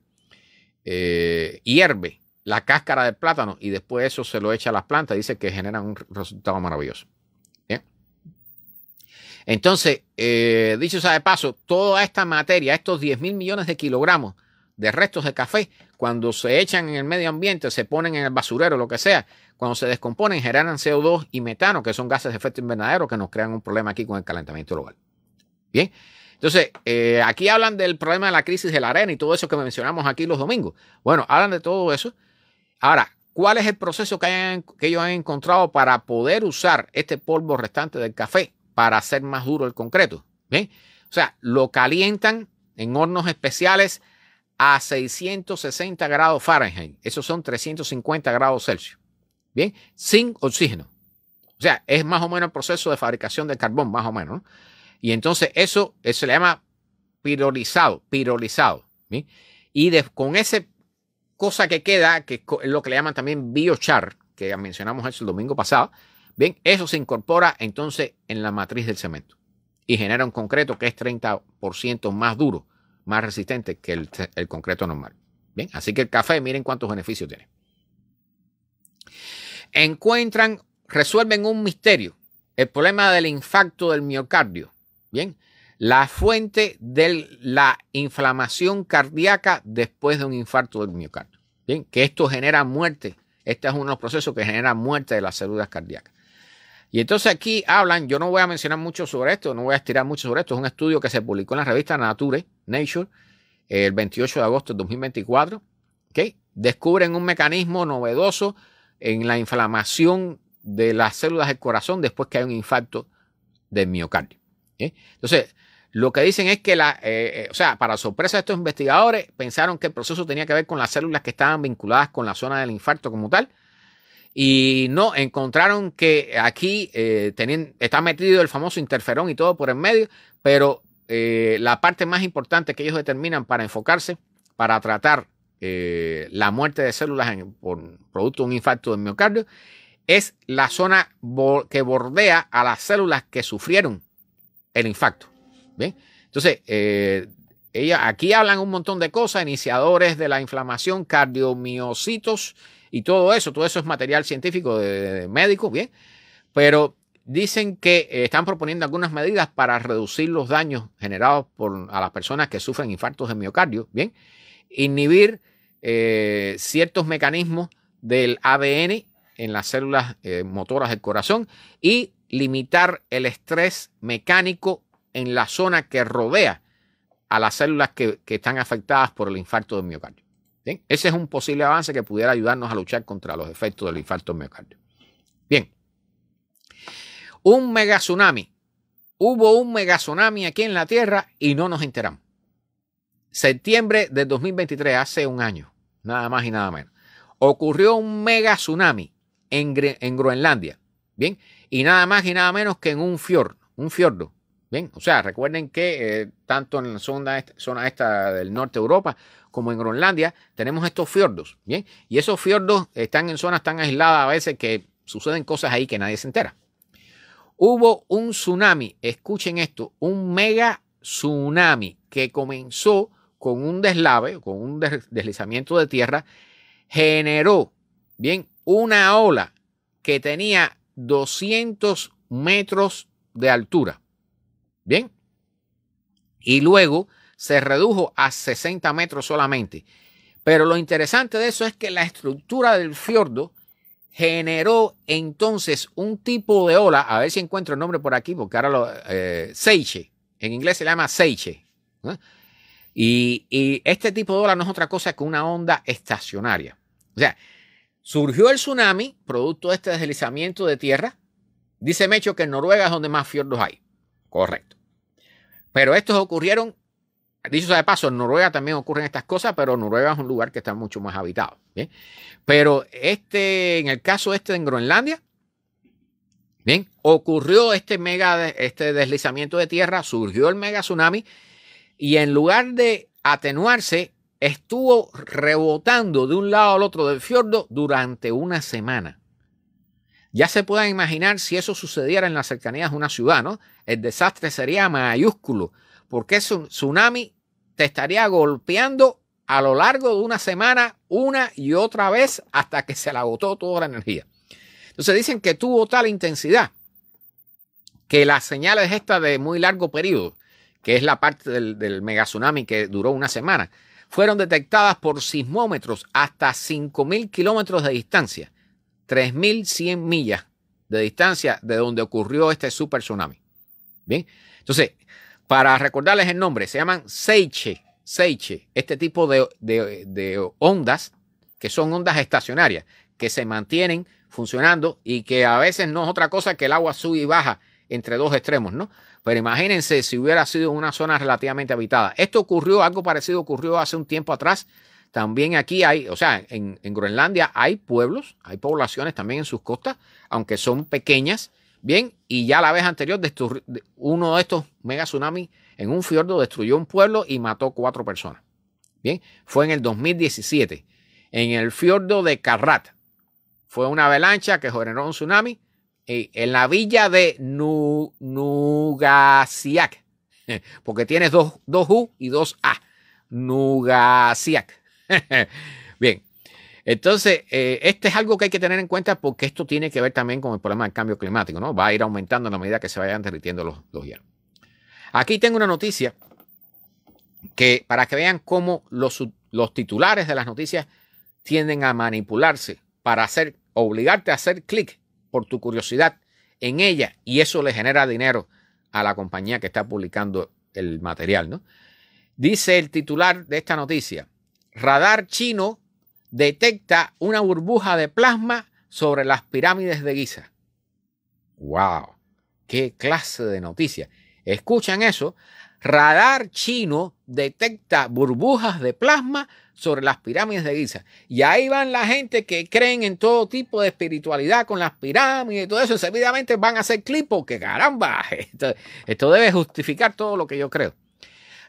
[SPEAKER 1] hierve la cáscara del plátano y después eso se lo echa a las plantas. Dice que generan un resultado maravilloso. Entonces, eh, dicho sea de paso, toda esta materia, estos 10 mil millones de kilogramos de restos de café, cuando se echan en el medio ambiente, se ponen en el basurero, lo que sea, cuando se descomponen, generan CO2 y metano, que son gases de efecto invernadero que nos crean un problema aquí con el calentamiento global. Bien. Entonces, eh, aquí hablan del problema de la crisis de la arena y todo eso que mencionamos aquí los domingos. Bueno, hablan de todo eso. Ahora, ¿cuál es el proceso que, que ellos han encontrado para poder usar este polvo restante del café para hacer más duro el concreto. O sea, lo calientan en hornos especiales a 660 grados Fahrenheit. Esos son 350 grados Celsius. Bien, sin oxígeno. O sea, es más o menos el proceso de fabricación del carbón, más o menos. Y entonces eso, se le llama pirolizado, pirolizado. Y con esa cosa que queda, que es lo que le llaman también biochar, que mencionamos eso el domingo pasado, Bien, eso se incorpora entonces en la matriz del cemento y genera un concreto que es 30% más duro, más resistente que el, concreto normal. Bien, así que el café, miren cuántos beneficios tiene. Encuentran, resuelven un misterio, el problema del infarto del miocardio. Bien, la fuente de la inflamación cardíaca después de un infarto del miocardio. Bien, que esto genera muerte. Este es uno de los procesos que genera muerte de las células cardíacas. Y entonces aquí hablan, yo no voy a mencionar mucho sobre esto, no voy a estirar mucho sobre esto, es un estudio que se publicó en la revista Nature, Nature, el 28 de agosto de 2024, ¿okay? descubren un mecanismo novedoso en la inflamación de las células del corazón después que hay un infarto de miocardio. Entonces, lo que dicen es que, la, eh, eh, o sea, para sorpresa de estos investigadores, pensaron que el proceso tenía que ver con las células que estaban vinculadas con la zona del infarto como tal, y no, encontraron que aquí eh, está metido el famoso interferón y todo por en medio, pero eh, la parte más importante que ellos determinan para enfocarse, para tratar eh, la muerte de células por producto de un infarto de miocardio, es la zona que bordea a las células que sufrieron el infarto. ¿Bien? Entonces, ella, aquí hablan un montón de cosas, iniciadores de la inflamación, cardiomiocitos y todo eso, todo eso es material científico de, médico, bien, pero dicen que eh, están proponiendo algunas medidas para reducir los daños generados por, a las personas que sufren infartos de miocardio, bien, inhibir eh, ciertos mecanismos del ADN en las células eh, motoras del corazón y limitar el estrés mecánico en la zona que rodea a las células que están afectadas por el infarto de miocardio ese es un posible avance que pudiera ayudarnos a luchar contra los efectos del infarto de miocardio. Bien, un mega tsunami. Hubo un mega tsunami aquí en la Tierra y no nos enteramos. Septiembre de 2023, hace un año, nada más y nada menos. Ocurrió un mega tsunami en, en Groenlandia. Bien, y nada más y nada menos que en un fiordo, un fiordo o sea, recuerden que eh, tanto en la zona esta, zona del norte de Europa como en Groenlandia tenemos estos fiordos, ¿bien? Y esos fiordos están en zonas tan aisladas a veces que suceden cosas ahí que nadie se entera. Hubo un tsunami, escuchen esto, un mega tsunami que comenzó con un deslave, con un deslizamiento de tierra, generó, bien, una ola que tenía 200 metros de altura Bien. Y luego se redujo a 60 metros solamente. Pero lo interesante de eso es que la estructura del fiordo generó entonces un tipo de ola, a ver si encuentro el nombre por aquí, porque ahora lo... Eh, seiche, en inglés se llama seiche. Y, y, este tipo de ola no es otra cosa que una onda estacionaria. O sea, surgió el tsunami, producto de este deslizamiento de tierra. Dice Mecho que en Noruega es donde más fiordos hay. Correcto. Pero estos ocurrieron, dicho sea de paso, en Noruega también ocurren estas cosas, pero Noruega es un lugar que está mucho más habitado. Pero este, en el caso este en Groenlandia, bien, ocurrió este mega, este deslizamiento de tierra, surgió el mega tsunami y en lugar de atenuarse, estuvo rebotando de un lado al otro del fiordo durante una semana. Ya se pueden imaginar si eso sucediera en las cercanías de una ciudad, ¿no? El desastre sería mayúsculo, porque ese tsunami te estaría golpeando a lo largo de una semana, una y otra vez, hasta que se le agotó toda la energía. Entonces dicen que tuvo tal intensidad que las señales estas de muy largo periodo, que es la parte del, megatsunami que duró una semana, fueron detectadas por sismómetros hasta 5.000 kilómetros de distancia. 3.100 millas de distancia de donde ocurrió este super tsunami. Bien, entonces, para recordarles el nombre, se llaman Seiche, Seiche, este tipo de, de, de ondas que son ondas estacionarias, que se mantienen funcionando y que a veces no es otra cosa que el agua sube y baja entre dos extremos, ¿no? Pero imagínense si hubiera sido una zona relativamente habitada. Esto ocurrió, algo parecido ocurrió hace un tiempo atrás también aquí hay, o sea, en, Groenlandia hay pueblos, hay poblaciones también en sus costas, aunque son pequeñas. Bien, y ya la vez anterior, uno de estos mega tsunamis en un fiordo destruyó un pueblo y mató cuatro personas. Bien, fue en el 2017, en el fiordo de Carrat. Fue una avalancha que generó un tsunami eh, en la villa de Nugasiak, porque tienes dos, dos U y dos A. Nugasiak. Bien, entonces, eh, este es algo que hay que tener en cuenta porque esto tiene que ver también con el problema del cambio climático, ¿no? Va a ir aumentando a la medida que se vayan derritiendo los, los Aquí tengo una noticia que para que vean cómo los, los titulares de las noticias tienden a manipularse para hacer, obligarte a hacer clic por tu curiosidad en ella y eso le genera dinero a la compañía que está publicando el material, ¿no? Dice el titular de esta noticia, radar chino detecta una burbuja de plasma sobre las pirámides de Giza. ¡Wow! ¡Qué clase de noticia! Escuchan eso. Radar chino detecta burbujas de plasma sobre las pirámides de Giza. Y ahí van la gente que creen en todo tipo de espiritualidad con las pirámides y todo eso. Seguidamente van a hacer clip porque caramba, esto debe justificar todo lo que yo creo.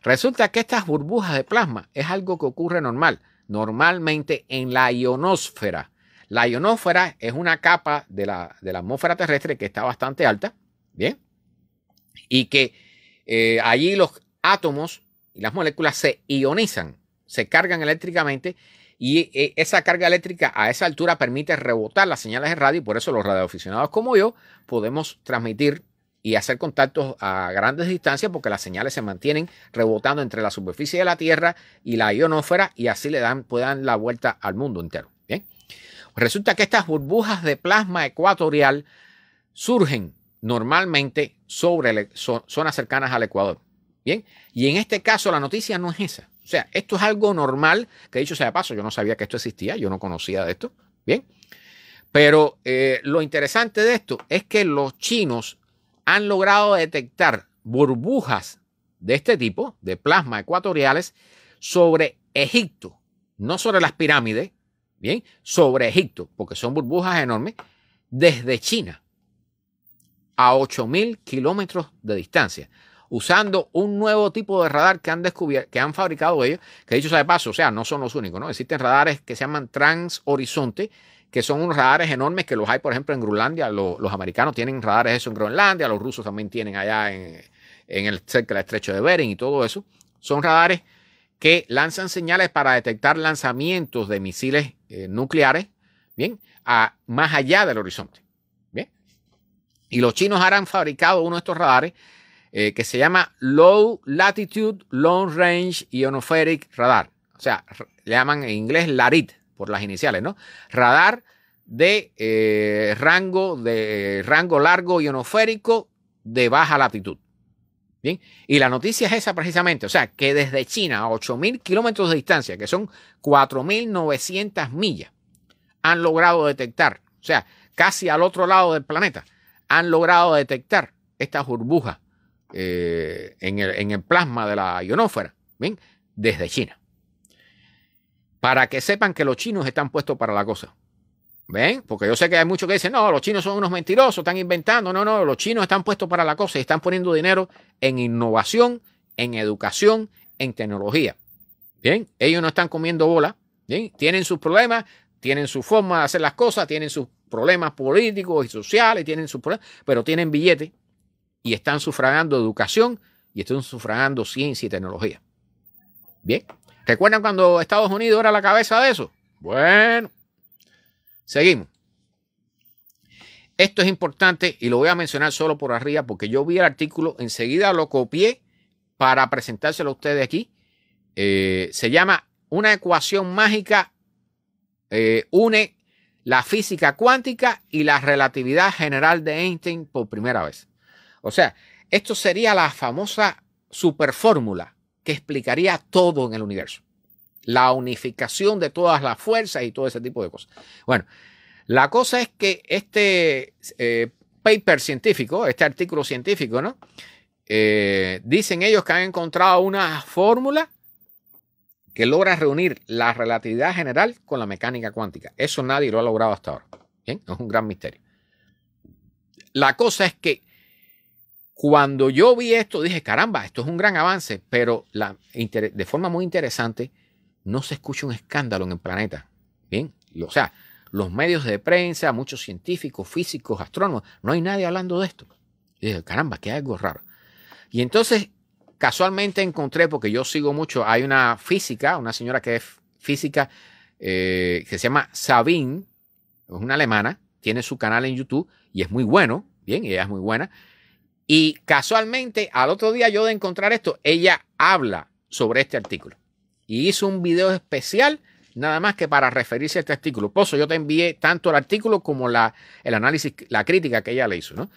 [SPEAKER 1] Resulta que estas burbujas de plasma es algo que ocurre normal, normalmente en la ionosfera. La ionosfera es una capa de la, atmósfera terrestre que está bastante alta, ¿bien? Y que eh, allí los átomos y las moléculas se ionizan, se cargan eléctricamente y eh, esa carga eléctrica a esa altura permite rebotar las señales de radio y por eso los radioaficionados como yo podemos transmitir y hacer contactos a grandes distancias porque las señales se mantienen rebotando entre la superficie de la Tierra y la ionosfera y así le dan, puedan la vuelta al mundo entero. Bien. Resulta que estas burbujas de plasma ecuatorial surgen normalmente sobre e, zonas cercanas al Ecuador. Bien, y en este caso la noticia no es esa. O sea, esto es algo normal, que dicho sea de paso, yo no sabía que esto existía, yo no conocía de esto. Bien, pero eh, lo interesante de esto es que los chinos han logrado detectar burbujas de este tipo, de plasma ecuatoriales, sobre Egipto, no sobre las pirámides, bien, sobre Egipto, porque son burbujas enormes, desde China a 8.000 kilómetros de distancia, usando un nuevo tipo de radar que han descubierto, que han fabricado ellos, que dicho sea de paso, o sea, no son los únicos, ¿no? Existen radares que se llaman transhorizonte, que son unos radares enormes que los hay, por ejemplo, en Groenlandia. Los, americanos tienen radares eso en Groenlandia, los rusos también tienen allá en, el cerca estrecho de Bering y todo eso. Son radares que lanzan señales para detectar lanzamientos de misiles eh, nucleares, bien, a, más allá del horizonte. Bien. Y los chinos ahora han fabricado uno de estos radares eh, que se llama Low Latitude Long Range Ionospheric Radar. O sea, le llaman en inglés LARIT, por las iniciales, ¿no? Radar de eh, rango de eh, rango largo ionoférico de baja latitud. Bien, y la noticia es esa precisamente, o sea, que desde China a 8.000 kilómetros de distancia, que son 4.900 millas, han logrado detectar, o sea, casi al otro lado del planeta, han logrado detectar estas burbujas eh, en, el, en el plasma de la ionósfera, bien, desde China para que sepan que los chinos están puestos para la cosa. ¿Ven? Porque yo sé que hay muchos que dicen, no, los chinos son unos mentirosos, están inventando. No, no, los chinos están puestos para la cosa y están poniendo dinero en innovación, en educación, en tecnología. ¿Bien? Ellos no están comiendo bola. ¿Bien? Tienen sus problemas, tienen su forma de hacer las cosas, tienen sus problemas políticos y sociales, tienen sus problemas, pero tienen billetes y están sufragando educación y están sufragando ciencia y tecnología. Bien, ¿Recuerdan cuando Estados Unidos era la cabeza de eso? Bueno, seguimos. Esto es importante y lo voy a mencionar solo por arriba porque yo vi el artículo, enseguida lo copié para presentárselo a ustedes aquí. Eh, se llama Una ecuación mágica eh, une la física cuántica y la relatividad general de Einstein por primera vez. O sea, esto sería la famosa superfórmula que explicaría todo en el universo. La unificación de todas las fuerzas y todo ese tipo de cosas. Bueno, la cosa es que este eh, paper científico, este artículo científico, ¿no? Eh, dicen ellos que han encontrado una fórmula que logra reunir la relatividad general con la mecánica cuántica. Eso nadie lo ha logrado hasta ahora. Es un gran misterio. La cosa es que cuando yo vi esto, dije, caramba, esto es un gran avance, pero de forma muy interesante, no se escucha un escándalo en el planeta. Bien, o sea, los medios de prensa, muchos científicos, físicos, astrónomos, no hay nadie hablando de esto. dije, caramba, qué algo raro. Y entonces, casualmente encontré, porque yo sigo mucho, hay una física, una señora que es física, eh, que se llama Sabine, es una alemana, tiene su canal en YouTube y es muy bueno, bien, ella es muy buena. Y casualmente, al otro día yo de encontrar esto, ella habla sobre este artículo. Y hizo un video especial nada más que para referirse a este artículo. Pozo, yo te envié tanto el artículo como la, el análisis, la crítica que ella le hizo, ¿no?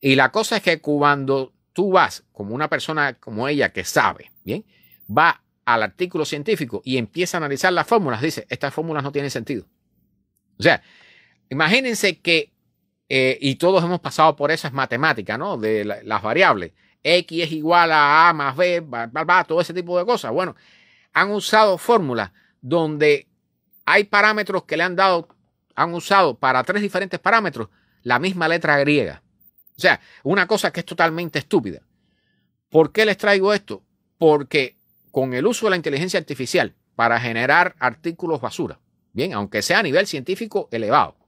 [SPEAKER 1] Y la cosa es que cuando tú vas, como una persona como ella que sabe, ¿bien? Va al artículo científico y empieza a analizar las fórmulas, dice, estas fórmulas no tienen sentido. O sea, imagínense que eh, y todos hemos pasado por esas matemáticas, ¿no? De las variables. X es igual a A más B, bla, todo ese tipo de cosas. Bueno, han usado fórmulas donde hay parámetros que le han dado, han usado para tres diferentes parámetros la misma letra griega. O sea, una cosa que es totalmente estúpida. ¿Por qué les traigo esto? Porque con el uso de la inteligencia artificial para generar artículos basura, bien, aunque sea a nivel científico elevado,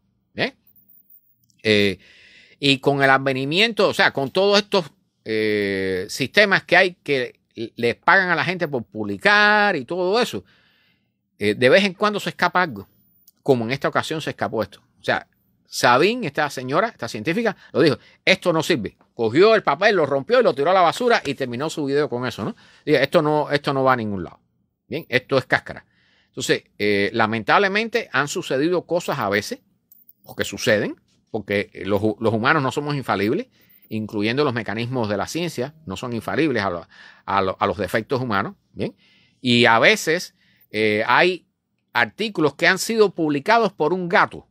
[SPEAKER 1] eh, y con el advenimiento, o sea, con todos estos eh, sistemas que hay que les pagan a la gente por publicar y todo eso, eh, de vez en cuando se escapa algo, como en esta ocasión se escapó esto. O sea, sabín esta señora, esta científica, lo dijo, esto no sirve. Cogió el papel, lo rompió y lo tiró a la basura y terminó su video con eso, ¿no? Dije, esto no, esto no va a ningún lado. Bien, esto es cáscara. Entonces, lamentablemente han sucedido cosas a veces, o que suceden, porque eh, los, humanos no somos infalibles, incluyendo los mecanismos de la ciencia, no son infalibles a, los defectos humanos, ¿bien? Y a veces eh, hay artículos que han sido publicados por un gato,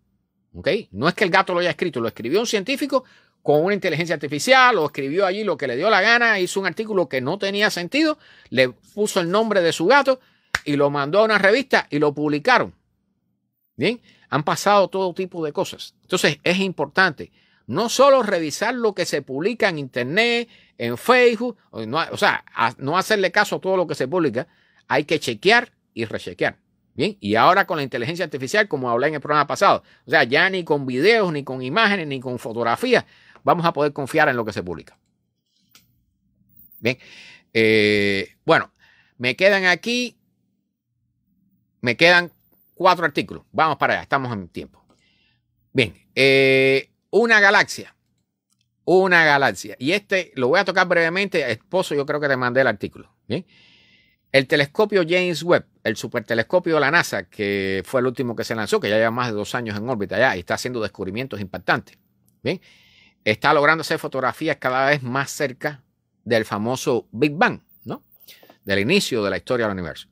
[SPEAKER 1] ¿ok? No es que el gato lo haya escrito, lo escribió un científico con una inteligencia artificial o escribió allí lo que le dio la gana, hizo un artículo que no tenía sentido, le puso el nombre de su gato y lo mandó a una revista y lo publicaron. Bien, han pasado todo tipo de cosas. Entonces es importante no solo revisar lo que se publica en Internet, en Facebook, o sea, no hacerle caso a todo lo que se publica, hay que chequear y rechequear. Bien, y ahora con la inteligencia artificial, como hablé en el programa pasado, o sea, ya ni con videos, ni con imágenes, ni con fotografías, vamos a poder confiar en lo que se publica. Bien, eh, bueno, me quedan aquí, me quedan cuatro artículos. Vamos para allá, estamos en tiempo. Bien, eh, una galaxia. Una galaxia. Y este lo voy a tocar brevemente. Esposo, yo creo que te mandé el artículo. El telescopio James Webb, el supertelescopio de la NASA, que fue el último que se lanzó, que ya lleva más de dos años en órbita ya y está haciendo descubrimientos impactantes. Bien. Está logrando hacer fotografías cada vez más cerca del famoso Big Bang, ¿no? Del inicio de la historia del universo.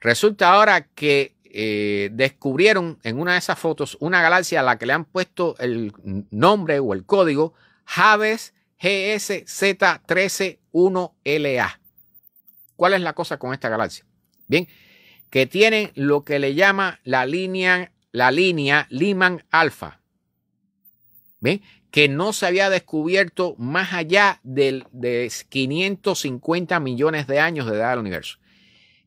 [SPEAKER 1] Resulta ahora que eh, descubrieron en una de esas fotos una galaxia a la que le han puesto el nombre o el código Javes GSZ131LA. ¿Cuál es la cosa con esta galaxia? Bien, que tiene lo que le llama la línea, la línea Lyman Alpha. Bien, que no se había descubierto más allá del, de 550 millones de años de edad del universo.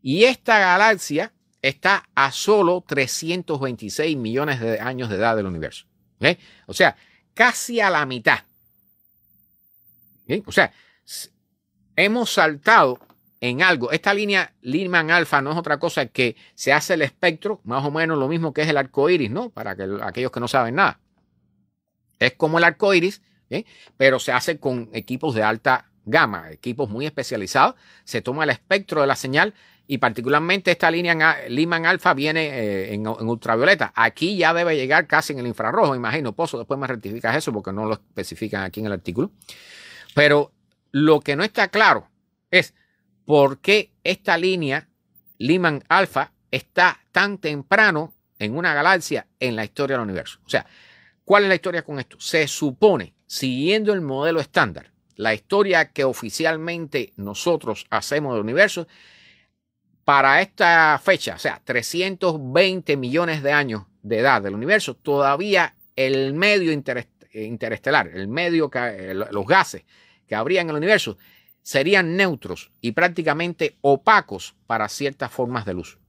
[SPEAKER 1] Y esta galaxia está a solo 326 millones de años de edad del universo. O sea, casi a la mitad. O sea, hemos saltado en algo. Esta línea Lyman alpha no es otra cosa que se hace el espectro, más o menos lo mismo que es el arco iris, ¿no? Para aquellos que no saben nada. Es como el arco iris, ¿eh? pero se hace con equipos de alta gama, equipos muy especializados. Se toma el espectro de la señal, y particularmente esta línea liman Alpha viene eh, en, ultravioleta. Aquí ya debe llegar casi en el infrarrojo, imagino. Pozo, después me rectificas eso porque no lo especifican aquí en el artículo. Pero lo que no está claro es por qué esta línea liman Alpha está tan temprano en una galaxia en la historia del universo. O sea, ¿cuál es la historia con esto? Se supone, siguiendo el modelo estándar, la historia que oficialmente nosotros hacemos del universo para esta fecha, o sea, 320 millones de años de edad del universo, todavía el medio interestelar, el medio, que, los gases que habrían en el universo, serían neutros y prácticamente opacos para ciertas formas de luz,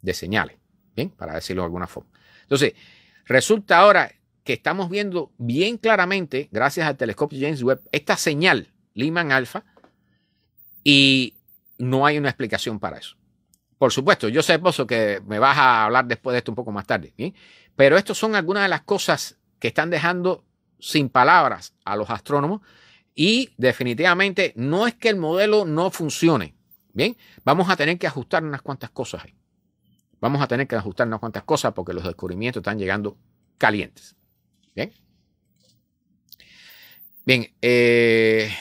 [SPEAKER 1] de señales, ¿bien? Para decirlo de alguna forma. Entonces, resulta ahora que estamos viendo bien claramente, gracias al telescopio James Webb, esta señal Lyman Alpha y no hay una explicación para eso. Por supuesto, yo sé, Pozo, que me vas a hablar después de esto un poco más tarde, pero estas son algunas de las cosas que están dejando sin palabras a los astrónomos y definitivamente no es que el modelo no funcione. Bien, vamos a tener que ajustar unas cuantas cosas ahí. Vamos a tener que ajustar unas cuantas cosas porque los descubrimientos están llegando calientes. Bien. Bien, eh,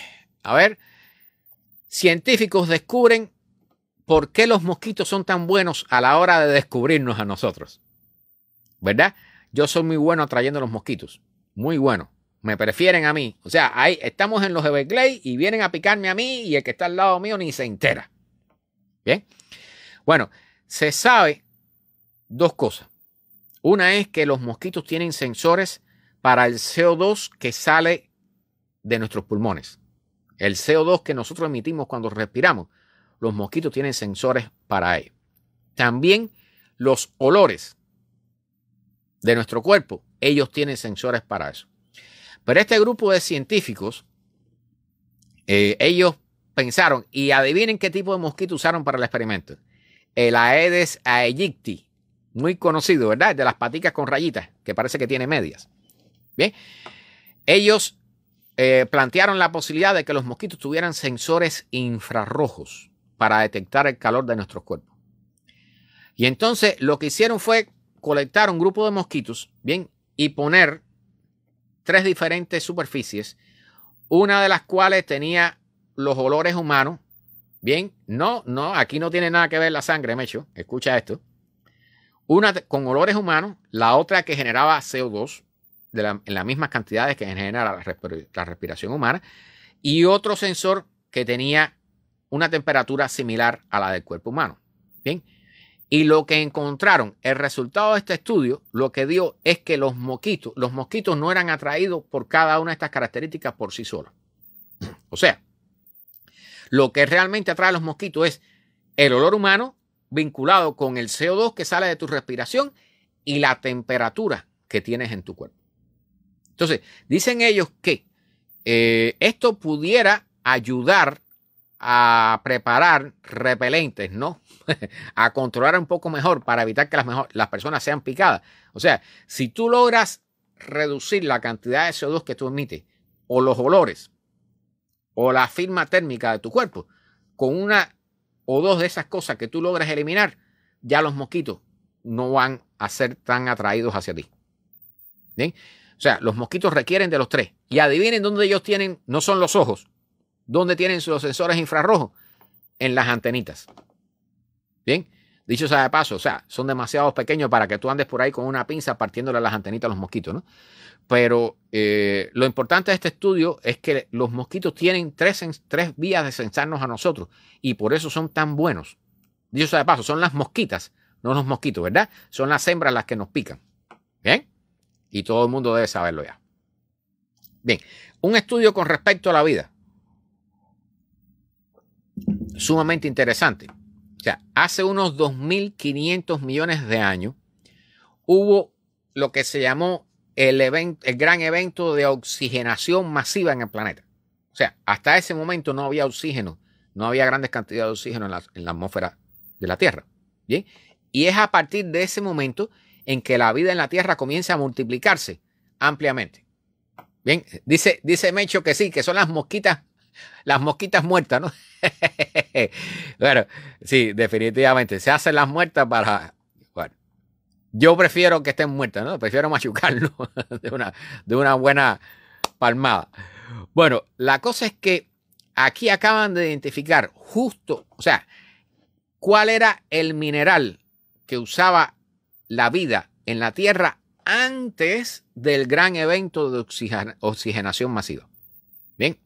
[SPEAKER 1] a ver, Científicos descubren por qué los mosquitos son tan buenos a la hora de descubrirnos a nosotros. ¿Verdad? Yo soy muy bueno atrayendo los mosquitos. Muy bueno. Me prefieren a mí. O sea, ahí estamos en los Everglades y vienen a picarme a mí y el que está al lado mío ni se entera. Bien. Bueno, se sabe dos cosas. Una es que los mosquitos tienen sensores para el CO2 que sale de nuestros pulmones. El CO2 que nosotros emitimos cuando respiramos, los mosquitos tienen sensores para ello. También los olores de nuestro cuerpo, ellos tienen sensores para eso. Pero este grupo de científicos, eh, ellos pensaron, y adivinen qué tipo de mosquito usaron para el experimento. El Aedes aegypti, muy conocido, ¿verdad? De las paticas con rayitas, que parece que tiene medias. Bien, ellos eh, plantearon la posibilidad de que los mosquitos tuvieran sensores infrarrojos para detectar el calor de nuestros cuerpos. Y entonces lo que hicieron fue colectar un grupo de mosquitos, bien, y poner tres diferentes superficies, una de las cuales tenía los olores humanos, bien, no, no, aquí no tiene nada que ver la sangre, Mecho, escucha esto, una con olores humanos, la otra que generaba CO2, en las mismas cantidades que genera la, respiración humana, y otro sensor que tenía una temperatura similar a la del cuerpo humano. Bien. Y lo que encontraron, el resultado de este estudio, lo que dio es que los mosquitos, los mosquitos no eran atraídos por cada una de estas características por sí solos. O sea, lo que realmente atrae a los mosquitos es el olor humano vinculado con el CO2 que sale de tu respiración y la temperatura que tienes en tu cuerpo. Entonces, dicen ellos que eh, esto pudiera ayudar a preparar repelentes, ¿no? a controlar un poco mejor para evitar que las, las personas sean picadas. O sea, si tú logras reducir la cantidad de CO2 que tú emites, o los olores, o la firma térmica de tu cuerpo, con una o dos de esas cosas que tú logras eliminar, ya los mosquitos no van a ser tan atraídos hacia ti. ¿Bien? O sea, los mosquitos requieren de los tres. Y adivinen dónde ellos tienen, no son los ojos, dónde tienen sus sensores infrarrojos, en las antenitas. Bien, dicho sea de paso, o sea, son demasiado pequeños para que tú andes por ahí con una pinza partiéndole las antenitas a los mosquitos, ¿no? Pero eh, lo importante de este estudio es que los mosquitos tienen tres, tres vías de sensarnos a nosotros y por eso son tan buenos. Dicho sea de paso, son las mosquitas, no los mosquitos, ¿verdad? Son las hembras las que nos pican. ¿Bien? Y todo el mundo debe saberlo ya. Bien, un estudio con respecto a la vida. Sumamente interesante. O sea, hace unos 2.500 millones de años hubo lo que se llamó el, el gran evento de oxigenación masiva en el planeta. O sea, hasta ese momento no había oxígeno, no había grandes cantidades de oxígeno en la, en la atmósfera de la Tierra. ¿bien? Y es a partir de ese momento en que la vida en la tierra comienza a multiplicarse ampliamente. Bien, dice, dice Mecho que sí, que son las mosquitas, las mosquitas muertas, ¿no? bueno, sí, definitivamente, se hacen las muertas para... Bueno, yo prefiero que estén muertas, ¿no? Prefiero machucarlo de una, de una buena palmada. Bueno, la cosa es que aquí acaban de identificar justo, o sea, cuál era el mineral que usaba la vida en la Tierra antes del gran evento de oxigenación masiva. Bien,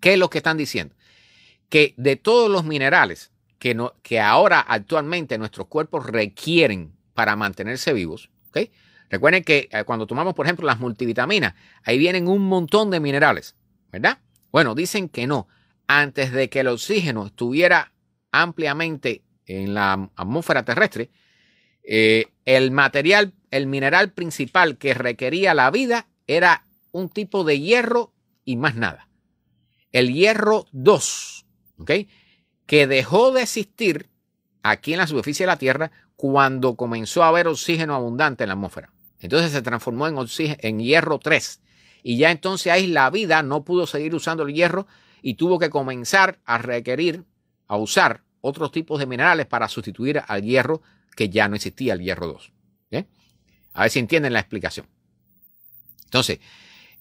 [SPEAKER 1] ¿qué es lo que están diciendo? Que de todos los minerales que, no, que ahora actualmente nuestros cuerpos requieren para mantenerse vivos, ¿okay? recuerden que eh, cuando tomamos, por ejemplo, las multivitaminas, ahí vienen un montón de minerales, ¿verdad? Bueno, dicen que no. Antes de que el oxígeno estuviera ampliamente en la atmósfera terrestre, eh, el material, el mineral principal que requería la vida era un tipo de hierro y más nada. El hierro 2, ¿ok? Que dejó de existir aquí en la superficie de la Tierra cuando comenzó a haber oxígeno abundante en la atmósfera. Entonces se transformó en, en hierro 3. Y ya entonces ahí la vida no pudo seguir usando el hierro y tuvo que comenzar a requerir, a usar otros tipos de minerales para sustituir al hierro que ya no existía el hierro 2. A ver si entienden la explicación. Entonces,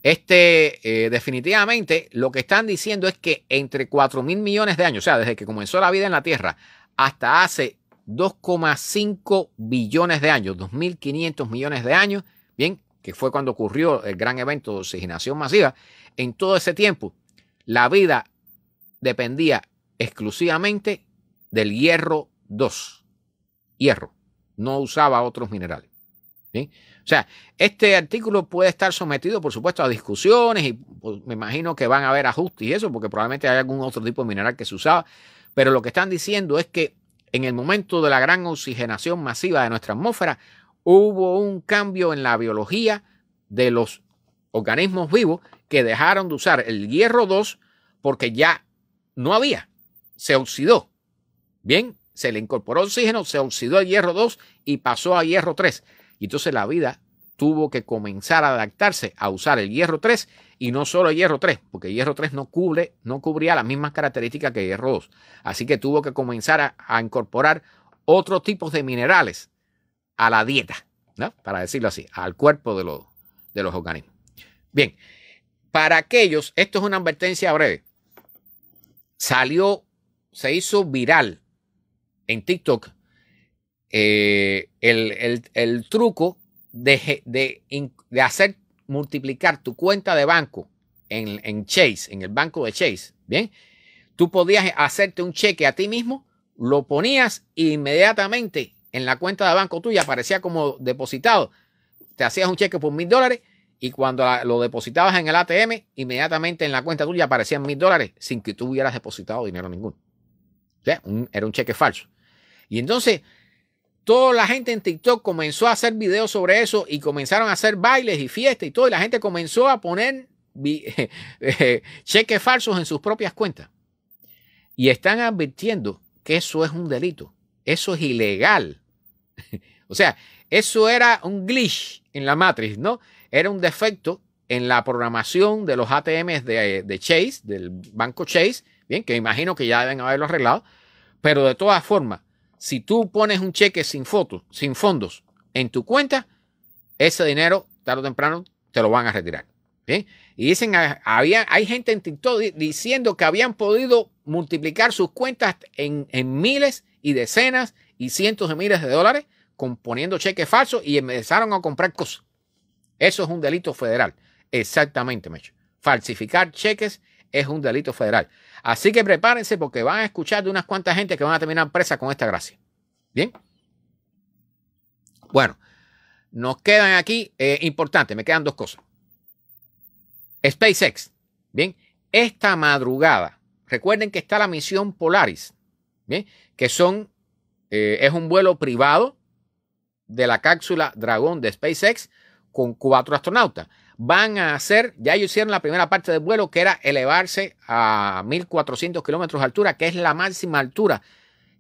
[SPEAKER 1] este eh, definitivamente lo que están diciendo es que entre 4 mil millones de años, o sea, desde que comenzó la vida en la Tierra hasta hace 2,5 billones de años, 2.500 millones de años, bien, que fue cuando ocurrió el gran evento de oxigenación masiva, en todo ese tiempo la vida dependía exclusivamente del hierro 2 hierro, no usaba otros minerales. O sea, este artículo puede estar sometido, por supuesto, a discusiones y pues, me imagino que van a haber ajustes y eso, porque probablemente hay algún otro tipo de mineral que se usaba, pero lo que están diciendo es que en el momento de la gran oxigenación masiva de nuestra atmósfera, hubo un cambio en la biología de los organismos vivos que dejaron de usar el hierro 2 porque ya no había, se oxidó. Bien, se le incorporó oxígeno, se oxidó el hierro 2 y pasó a hierro 3. Y entonces la vida tuvo que comenzar a adaptarse a usar el hierro 3 y no solo el hierro 3, porque hierro 3 no, cubre, no cubría las mismas características que hierro 2. Así que tuvo que comenzar a, incorporar otros tipos de minerales a la dieta, para decirlo así, al cuerpo de, los, de los organismos. Bien, para aquellos, esto es una advertencia breve, salió, se hizo viral en TikTok eh, el, truco de, de, hacer multiplicar tu cuenta de banco en, Chase, en el banco de Chase, ¿bien? Tú podías hacerte un cheque a ti mismo, lo ponías inmediatamente en la cuenta de banco tuya aparecía como depositado. Te hacías un cheque por mil dólares y cuando ah, lo depositabas en el ATM, inmediatamente en la cuenta tuya aparecían mil dólares sin que tú hubieras depositado dinero ninguno. O era un cheque falso. Y entonces toda la gente en TikTok comenzó a hacer videos sobre eso y comenzaron a hacer bailes y fiestas y todo. Y la gente comenzó a poner eh, cheques falsos en sus propias cuentas. Y están advirtiendo que eso es un delito. Eso es ilegal. o sea, eso era un glitch en la matriz, ¿no? Era un defecto en la programación de los ATMs de, de Chase, del banco Chase, bien, que imagino que ya deben haberlo arreglado, pero de todas formas, si tú pones un cheque sin fotos, sin fondos en tu cuenta, ese dinero tarde o temprano te lo van a retirar. Y dicen, ah, había, hay gente en TikTok diciendo que habían podido multiplicar sus cuentas en, miles y decenas y cientos de miles de dólares componiendo cheques falsos y empezaron a comprar cosas. Eso es un delito federal. Exactamente, Mecho. Falsificar cheques es un delito federal. Así que prepárense porque van a escuchar de unas cuantas gente que van a terminar presa con esta gracia. Bien. Bueno, nos quedan aquí, eh, importante, me quedan dos cosas. SpaceX. Bien, esta madrugada, recuerden que está la misión Polaris, bien, que son, eh, es un vuelo privado de la cápsula Dragón de SpaceX con cuatro astronautas van a hacer, ya ellos hicieron la primera parte del vuelo, que era elevarse a 1400 kilómetros de altura, que es la máxima altura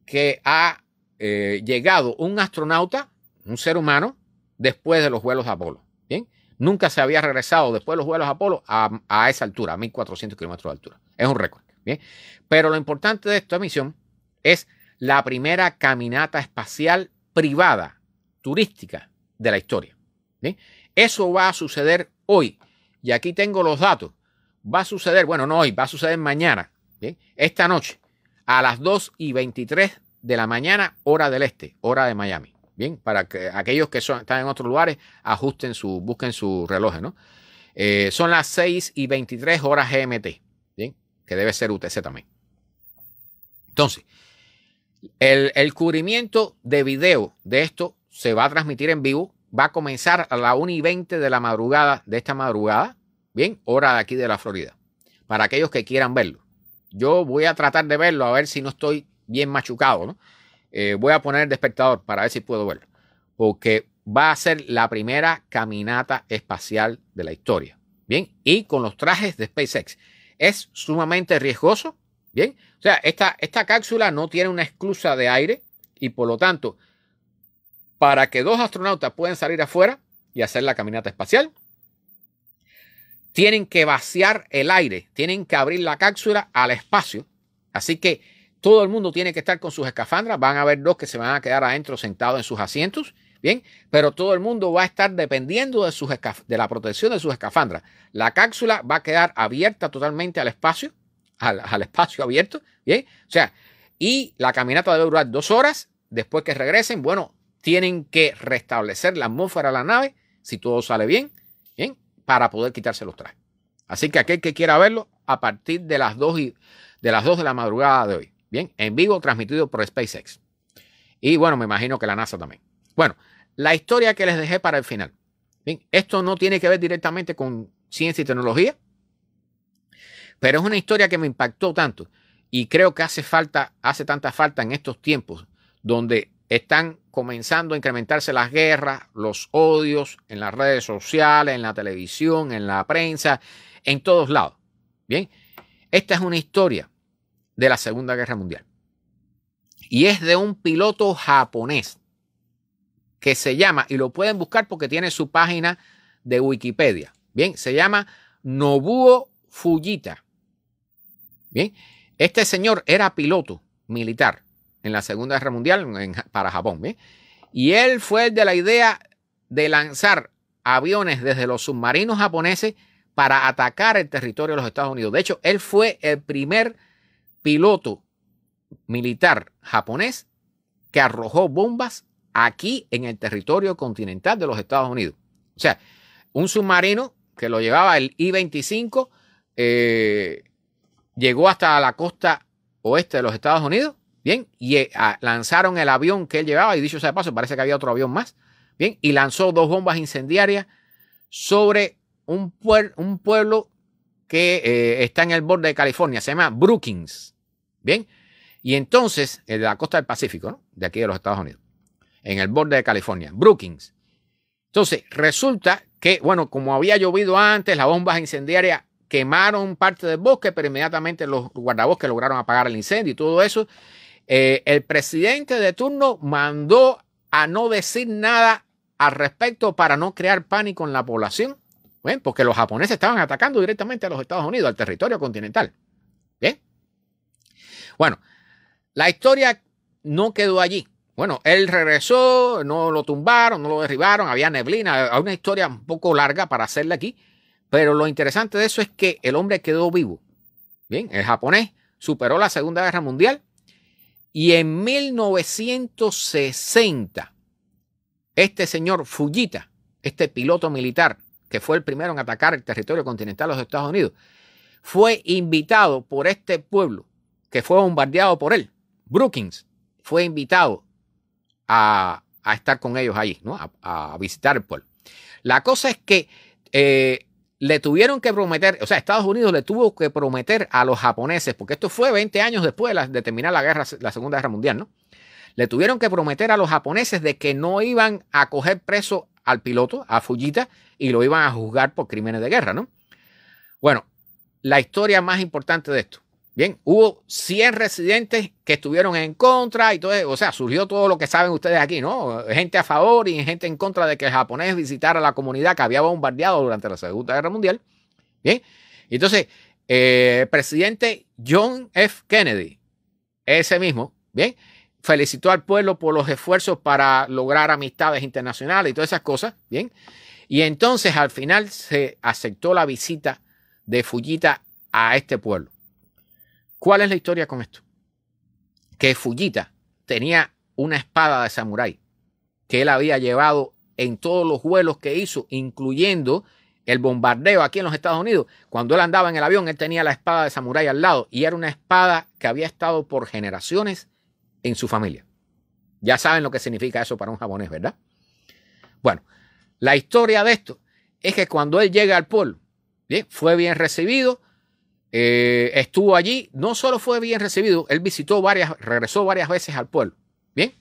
[SPEAKER 1] que ha eh, llegado un astronauta, un ser humano, después de los vuelos de Apolo. Bien, nunca se había regresado después de los vuelos de Apolo a, esa altura, a 1400 kilómetros de altura. Es un récord. Bien, pero lo importante de esta misión es la primera caminata espacial privada, turística de la historia. Eso va a suceder hoy, y aquí tengo los datos, va a suceder, bueno, no hoy, va a suceder mañana, esta noche, a las 2 y 23 de la mañana, hora del este, hora de Miami. Bien, para que aquellos que están en otros lugares ajusten su, busquen su reloj, ¿no? Eh, son las 6 y 23 horas GMT, bien, que debe ser UTC también. Entonces, el, el cubrimiento de video de esto se va a transmitir en vivo va a comenzar a la 1 y 20 de la madrugada, de esta madrugada, bien, hora de aquí de la Florida, para aquellos que quieran verlo. Yo voy a tratar de verlo, a ver si no estoy bien machucado, ¿no? Eh, voy a poner el despertador para ver si puedo verlo, porque va a ser la primera caminata espacial de la historia, bien, y con los trajes de SpaceX. Es sumamente riesgoso, bien, o sea, esta, esta cápsula no tiene una esclusa de aire y por lo tanto para que dos astronautas puedan salir afuera y hacer la caminata espacial. Tienen que vaciar el aire, tienen que abrir la cápsula al espacio. Así que todo el mundo tiene que estar con sus escafandras. Van a haber dos que se van a quedar adentro sentados en sus asientos. Bien, pero todo el mundo va a estar dependiendo de, sus de la protección de sus escafandras. La cápsula va a quedar abierta totalmente al espacio, al, al espacio abierto. Bien, o sea, y la caminata debe durar dos horas. Después que regresen, bueno, tienen que restablecer la atmósfera de la nave, si todo sale bien, bien, para poder quitarse los trajes. Así que aquel que quiera verlo, a partir de las 2, de, de la madrugada de hoy, bien, en vivo transmitido por SpaceX. Y bueno, me imagino que la NASA también. Bueno, la historia que les dejé para el final. esto no tiene que ver directamente con ciencia y tecnología, pero es una historia que me impactó tanto y creo que hace falta, hace tanta falta en estos tiempos donde están comenzando a incrementarse las guerras, los odios en las redes sociales, en la televisión, en la prensa, en todos lados. Bien, esta es una historia de la Segunda Guerra Mundial. Y es de un piloto japonés que se llama, y lo pueden buscar porque tiene su página de Wikipedia. Bien, se llama Nobuo Fujita. Bien, este señor era piloto militar en la Segunda Guerra Mundial para Japón. Y él fue el de la idea de lanzar aviones desde los submarinos japoneses para atacar el territorio de los Estados Unidos. De hecho, él fue el primer piloto militar japonés que arrojó bombas aquí en el territorio continental de los Estados Unidos. O sea, un submarino que lo llevaba el I-25 eh, llegó hasta la costa oeste de los Estados Unidos Bien, y eh, lanzaron el avión que él llevaba, y dicho sea de paso, parece que había otro avión más. Bien, y lanzó dos bombas incendiarias sobre un, un pueblo que eh, está en el borde de California, se llama Brookings. Bien, y entonces, eh, de la costa del Pacífico, ¿no? de aquí de los Estados Unidos, en el borde de California, Brookings. Entonces, resulta que, bueno, como había llovido antes, las bombas incendiarias quemaron parte del bosque, pero inmediatamente los guardabosques lograron apagar el incendio y todo eso. Eh, el presidente de turno mandó a no decir nada al respecto para no crear pánico en la población. porque los japoneses estaban atacando directamente a los Estados Unidos, al territorio continental. Bueno, la historia no quedó allí. Bueno, él regresó, no lo tumbaron, no lo derribaron, había neblina, una historia un poco larga para hacerla aquí, pero lo interesante de eso es que el hombre quedó vivo. Bien, el japonés superó la Segunda Guerra Mundial y en 1960, este señor Fujita, este piloto militar, que fue el primero en atacar el territorio continental de los Estados Unidos, fue invitado por este pueblo que fue bombardeado por él, Brookings, fue invitado a, a estar con ellos ahí, ¿no? A, visitar el pueblo. La cosa es que eh, le tuvieron que prometer, o sea, Estados Unidos le tuvo que prometer a los japoneses, porque esto fue 20 años después de, terminar la, guerra, la Segunda Guerra Mundial, ¿no? Le tuvieron que prometer a los japoneses de que no iban a coger preso al piloto, a Fujita, y lo iban a juzgar por crímenes de guerra, ¿no? Bueno, la historia más importante de esto. Bien, hubo 100 residentes que estuvieron en contra y todo, o sea, surgió todo lo que saben ustedes aquí, ¿no? Gente a favor y gente en contra de que el japonés visitara la comunidad que había bombardeado durante la Segunda Guerra Mundial. Bien, entonces, eh, el presidente John F. Kennedy, ese mismo, bien, felicitó al pueblo por los esfuerzos para lograr amistades internacionales y todas esas cosas, bien. Y entonces al final se aceptó la visita de Fujita a este pueblo. ¿Cuál es la historia con esto? Que Fujita tenía una espada de samurái que él había llevado en todos los vuelos que hizo, incluyendo el bombardeo aquí en los Estados Unidos. Cuando él andaba en el avión, él tenía la espada de samurái al lado y era una espada que había estado por generaciones en su familia. Ya saben lo que significa eso para un japonés, ¿verdad? Bueno, la historia de esto es que cuando él llega al pueblo, fue bien recibido, eh, estuvo allí, no solo fue bien recibido, él visitó varias, regresó varias veces al pueblo. Bien.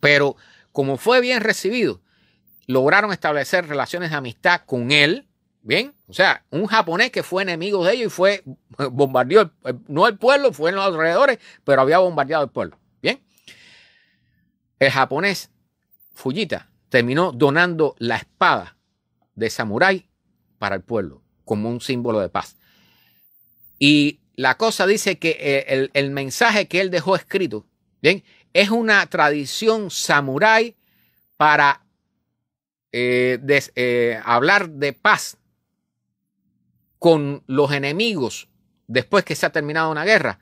[SPEAKER 1] Pero como fue bien recibido, lograron establecer relaciones de amistad con él. Bien. O sea, un japonés que fue enemigo de ellos y fue, bombardeó, no el pueblo, fue en los alrededores, pero había bombardeado el pueblo. Bien. El japonés Fujita terminó donando la espada de samurai para el pueblo como un símbolo de paz. Y la cosa dice que eh, el, mensaje que él dejó escrito, bien, es una tradición samurái para eh, eh, hablar de paz con los enemigos después que se ha terminado una guerra,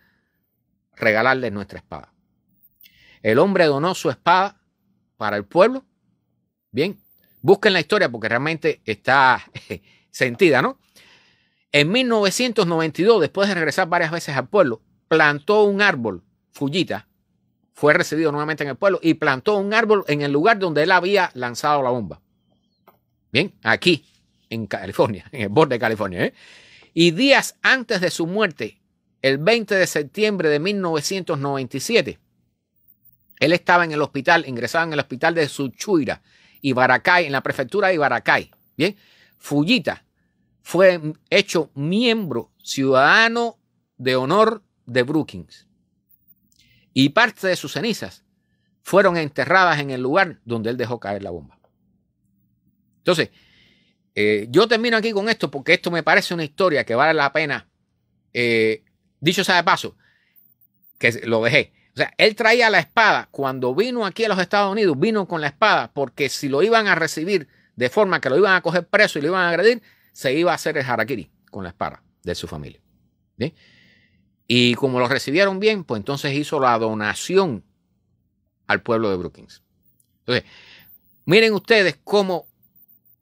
[SPEAKER 1] regalarles nuestra espada. El hombre donó su espada para el pueblo. Bien, busquen la historia porque realmente está sentida, ¿no? En 1992, después de regresar varias veces al pueblo, plantó un árbol, Fullita, fue recibido nuevamente en el pueblo y plantó un árbol en el lugar donde él había lanzado la bomba. Bien, aquí, en California, en el borde de California. ¿eh? Y días antes de su muerte, el 20 de septiembre de 1997, él estaba en el hospital, ingresado en el hospital de Suchuira, y Baracay, en la prefectura de Ibaracay. Bien, Fullita fue hecho miembro ciudadano de honor de Brookings. Y parte de sus cenizas fueron enterradas en el lugar donde él dejó caer la bomba. Entonces, eh, yo termino aquí con esto porque esto me parece una historia que vale la pena. Eh, dicho sea de paso, que lo dejé. O sea, él traía la espada. Cuando vino aquí a los Estados Unidos, vino con la espada porque si lo iban a recibir de forma que lo iban a coger preso y lo iban a agredir, se iba a hacer el harakiri con la espada de su familia. Y como lo recibieron bien, pues entonces hizo la donación al pueblo de Brookings. Entonces, miren ustedes cómo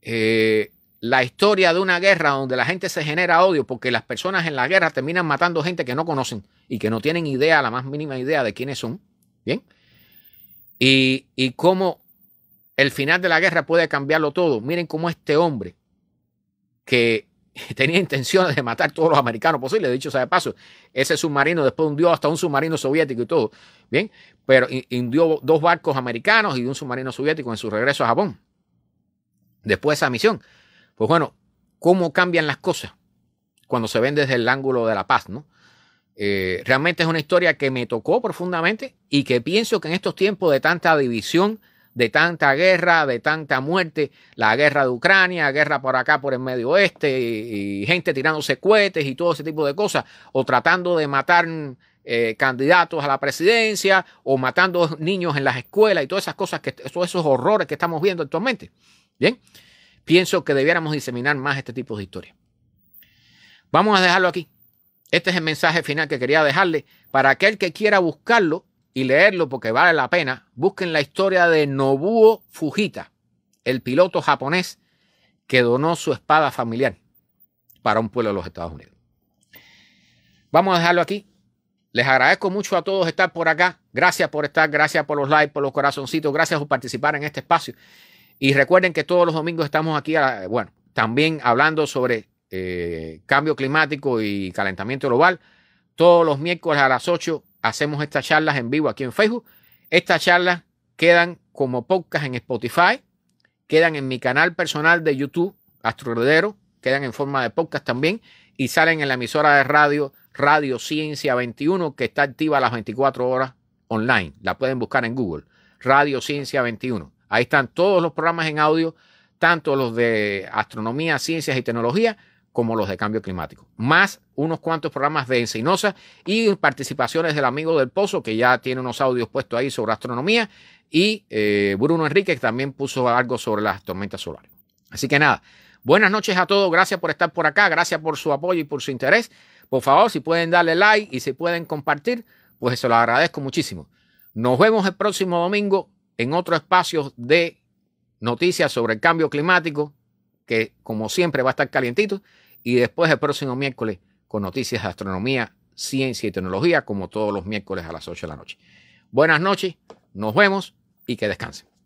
[SPEAKER 1] eh, la historia de una guerra donde la gente se genera odio porque las personas en la guerra terminan matando gente que no conocen y que no tienen idea, la más mínima idea de quiénes son. Bien. Y, y cómo el final de la guerra puede cambiarlo todo. Miren cómo este hombre que tenía intenciones de matar a todos los americanos posibles. De hecho, sea de paso, ese submarino después hundió hasta un submarino soviético y todo. Bien, pero hundió dos barcos americanos y un submarino soviético en su regreso a Japón. Después de esa misión. Pues bueno, ¿cómo cambian las cosas cuando se ven desde el ángulo de la paz, no? Eh, realmente es una historia que me tocó profundamente y que pienso que en estos tiempos de tanta división de tanta guerra, de tanta muerte, la guerra de Ucrania, guerra por acá, por el Medio Oeste, y, gente tirándose cohetes y todo ese tipo de cosas, o tratando de matar eh, candidatos a la presidencia, o matando niños en las escuelas y todas esas cosas, que, todos esos horrores que estamos viendo actualmente. Bien, pienso que debiéramos diseminar más este tipo de historias. Vamos a dejarlo aquí. Este es el mensaje final que quería dejarle para aquel que quiera buscarlo y leerlo porque vale la pena, busquen la historia de Nobuo Fujita, el piloto japonés que donó su espada familiar para un pueblo de los Estados Unidos. Vamos a dejarlo aquí. Les agradezco mucho a todos estar por acá. Gracias por estar, gracias por los likes, por los corazoncitos, gracias por participar en este espacio. Y recuerden que todos los domingos estamos aquí, bueno, también hablando sobre eh, cambio climático y calentamiento global. Todos los miércoles a las 8 hacemos estas charlas en vivo aquí en Facebook. Estas charlas quedan como podcast en Spotify, quedan en mi canal personal de YouTube, Astro quedan en forma de podcast también y salen en la emisora de radio Radio Ciencia 21 que está activa a las 24 horas online. La pueden buscar en Google, Radio Ciencia 21. Ahí están todos los programas en audio, tanto los de astronomía, ciencias y tecnología como los de cambio climático. Más unos cuantos programas de Ensinosa y participaciones del amigo del Pozo, que ya tiene unos audios puestos ahí sobre astronomía, y eh, Bruno Enrique, que también puso algo sobre las tormentas solares. Así que nada, buenas noches a todos, gracias por estar por acá, gracias por su apoyo y por su interés. Por favor, si pueden darle like y si pueden compartir, pues se lo agradezco muchísimo. Nos vemos el próximo domingo en otro espacio de noticias sobre el cambio climático que como siempre va a estar calientito. Y después el próximo miércoles con noticias de astronomía, ciencia y tecnología, como todos los miércoles a las 8 de la noche. Buenas noches, nos vemos y que descansen.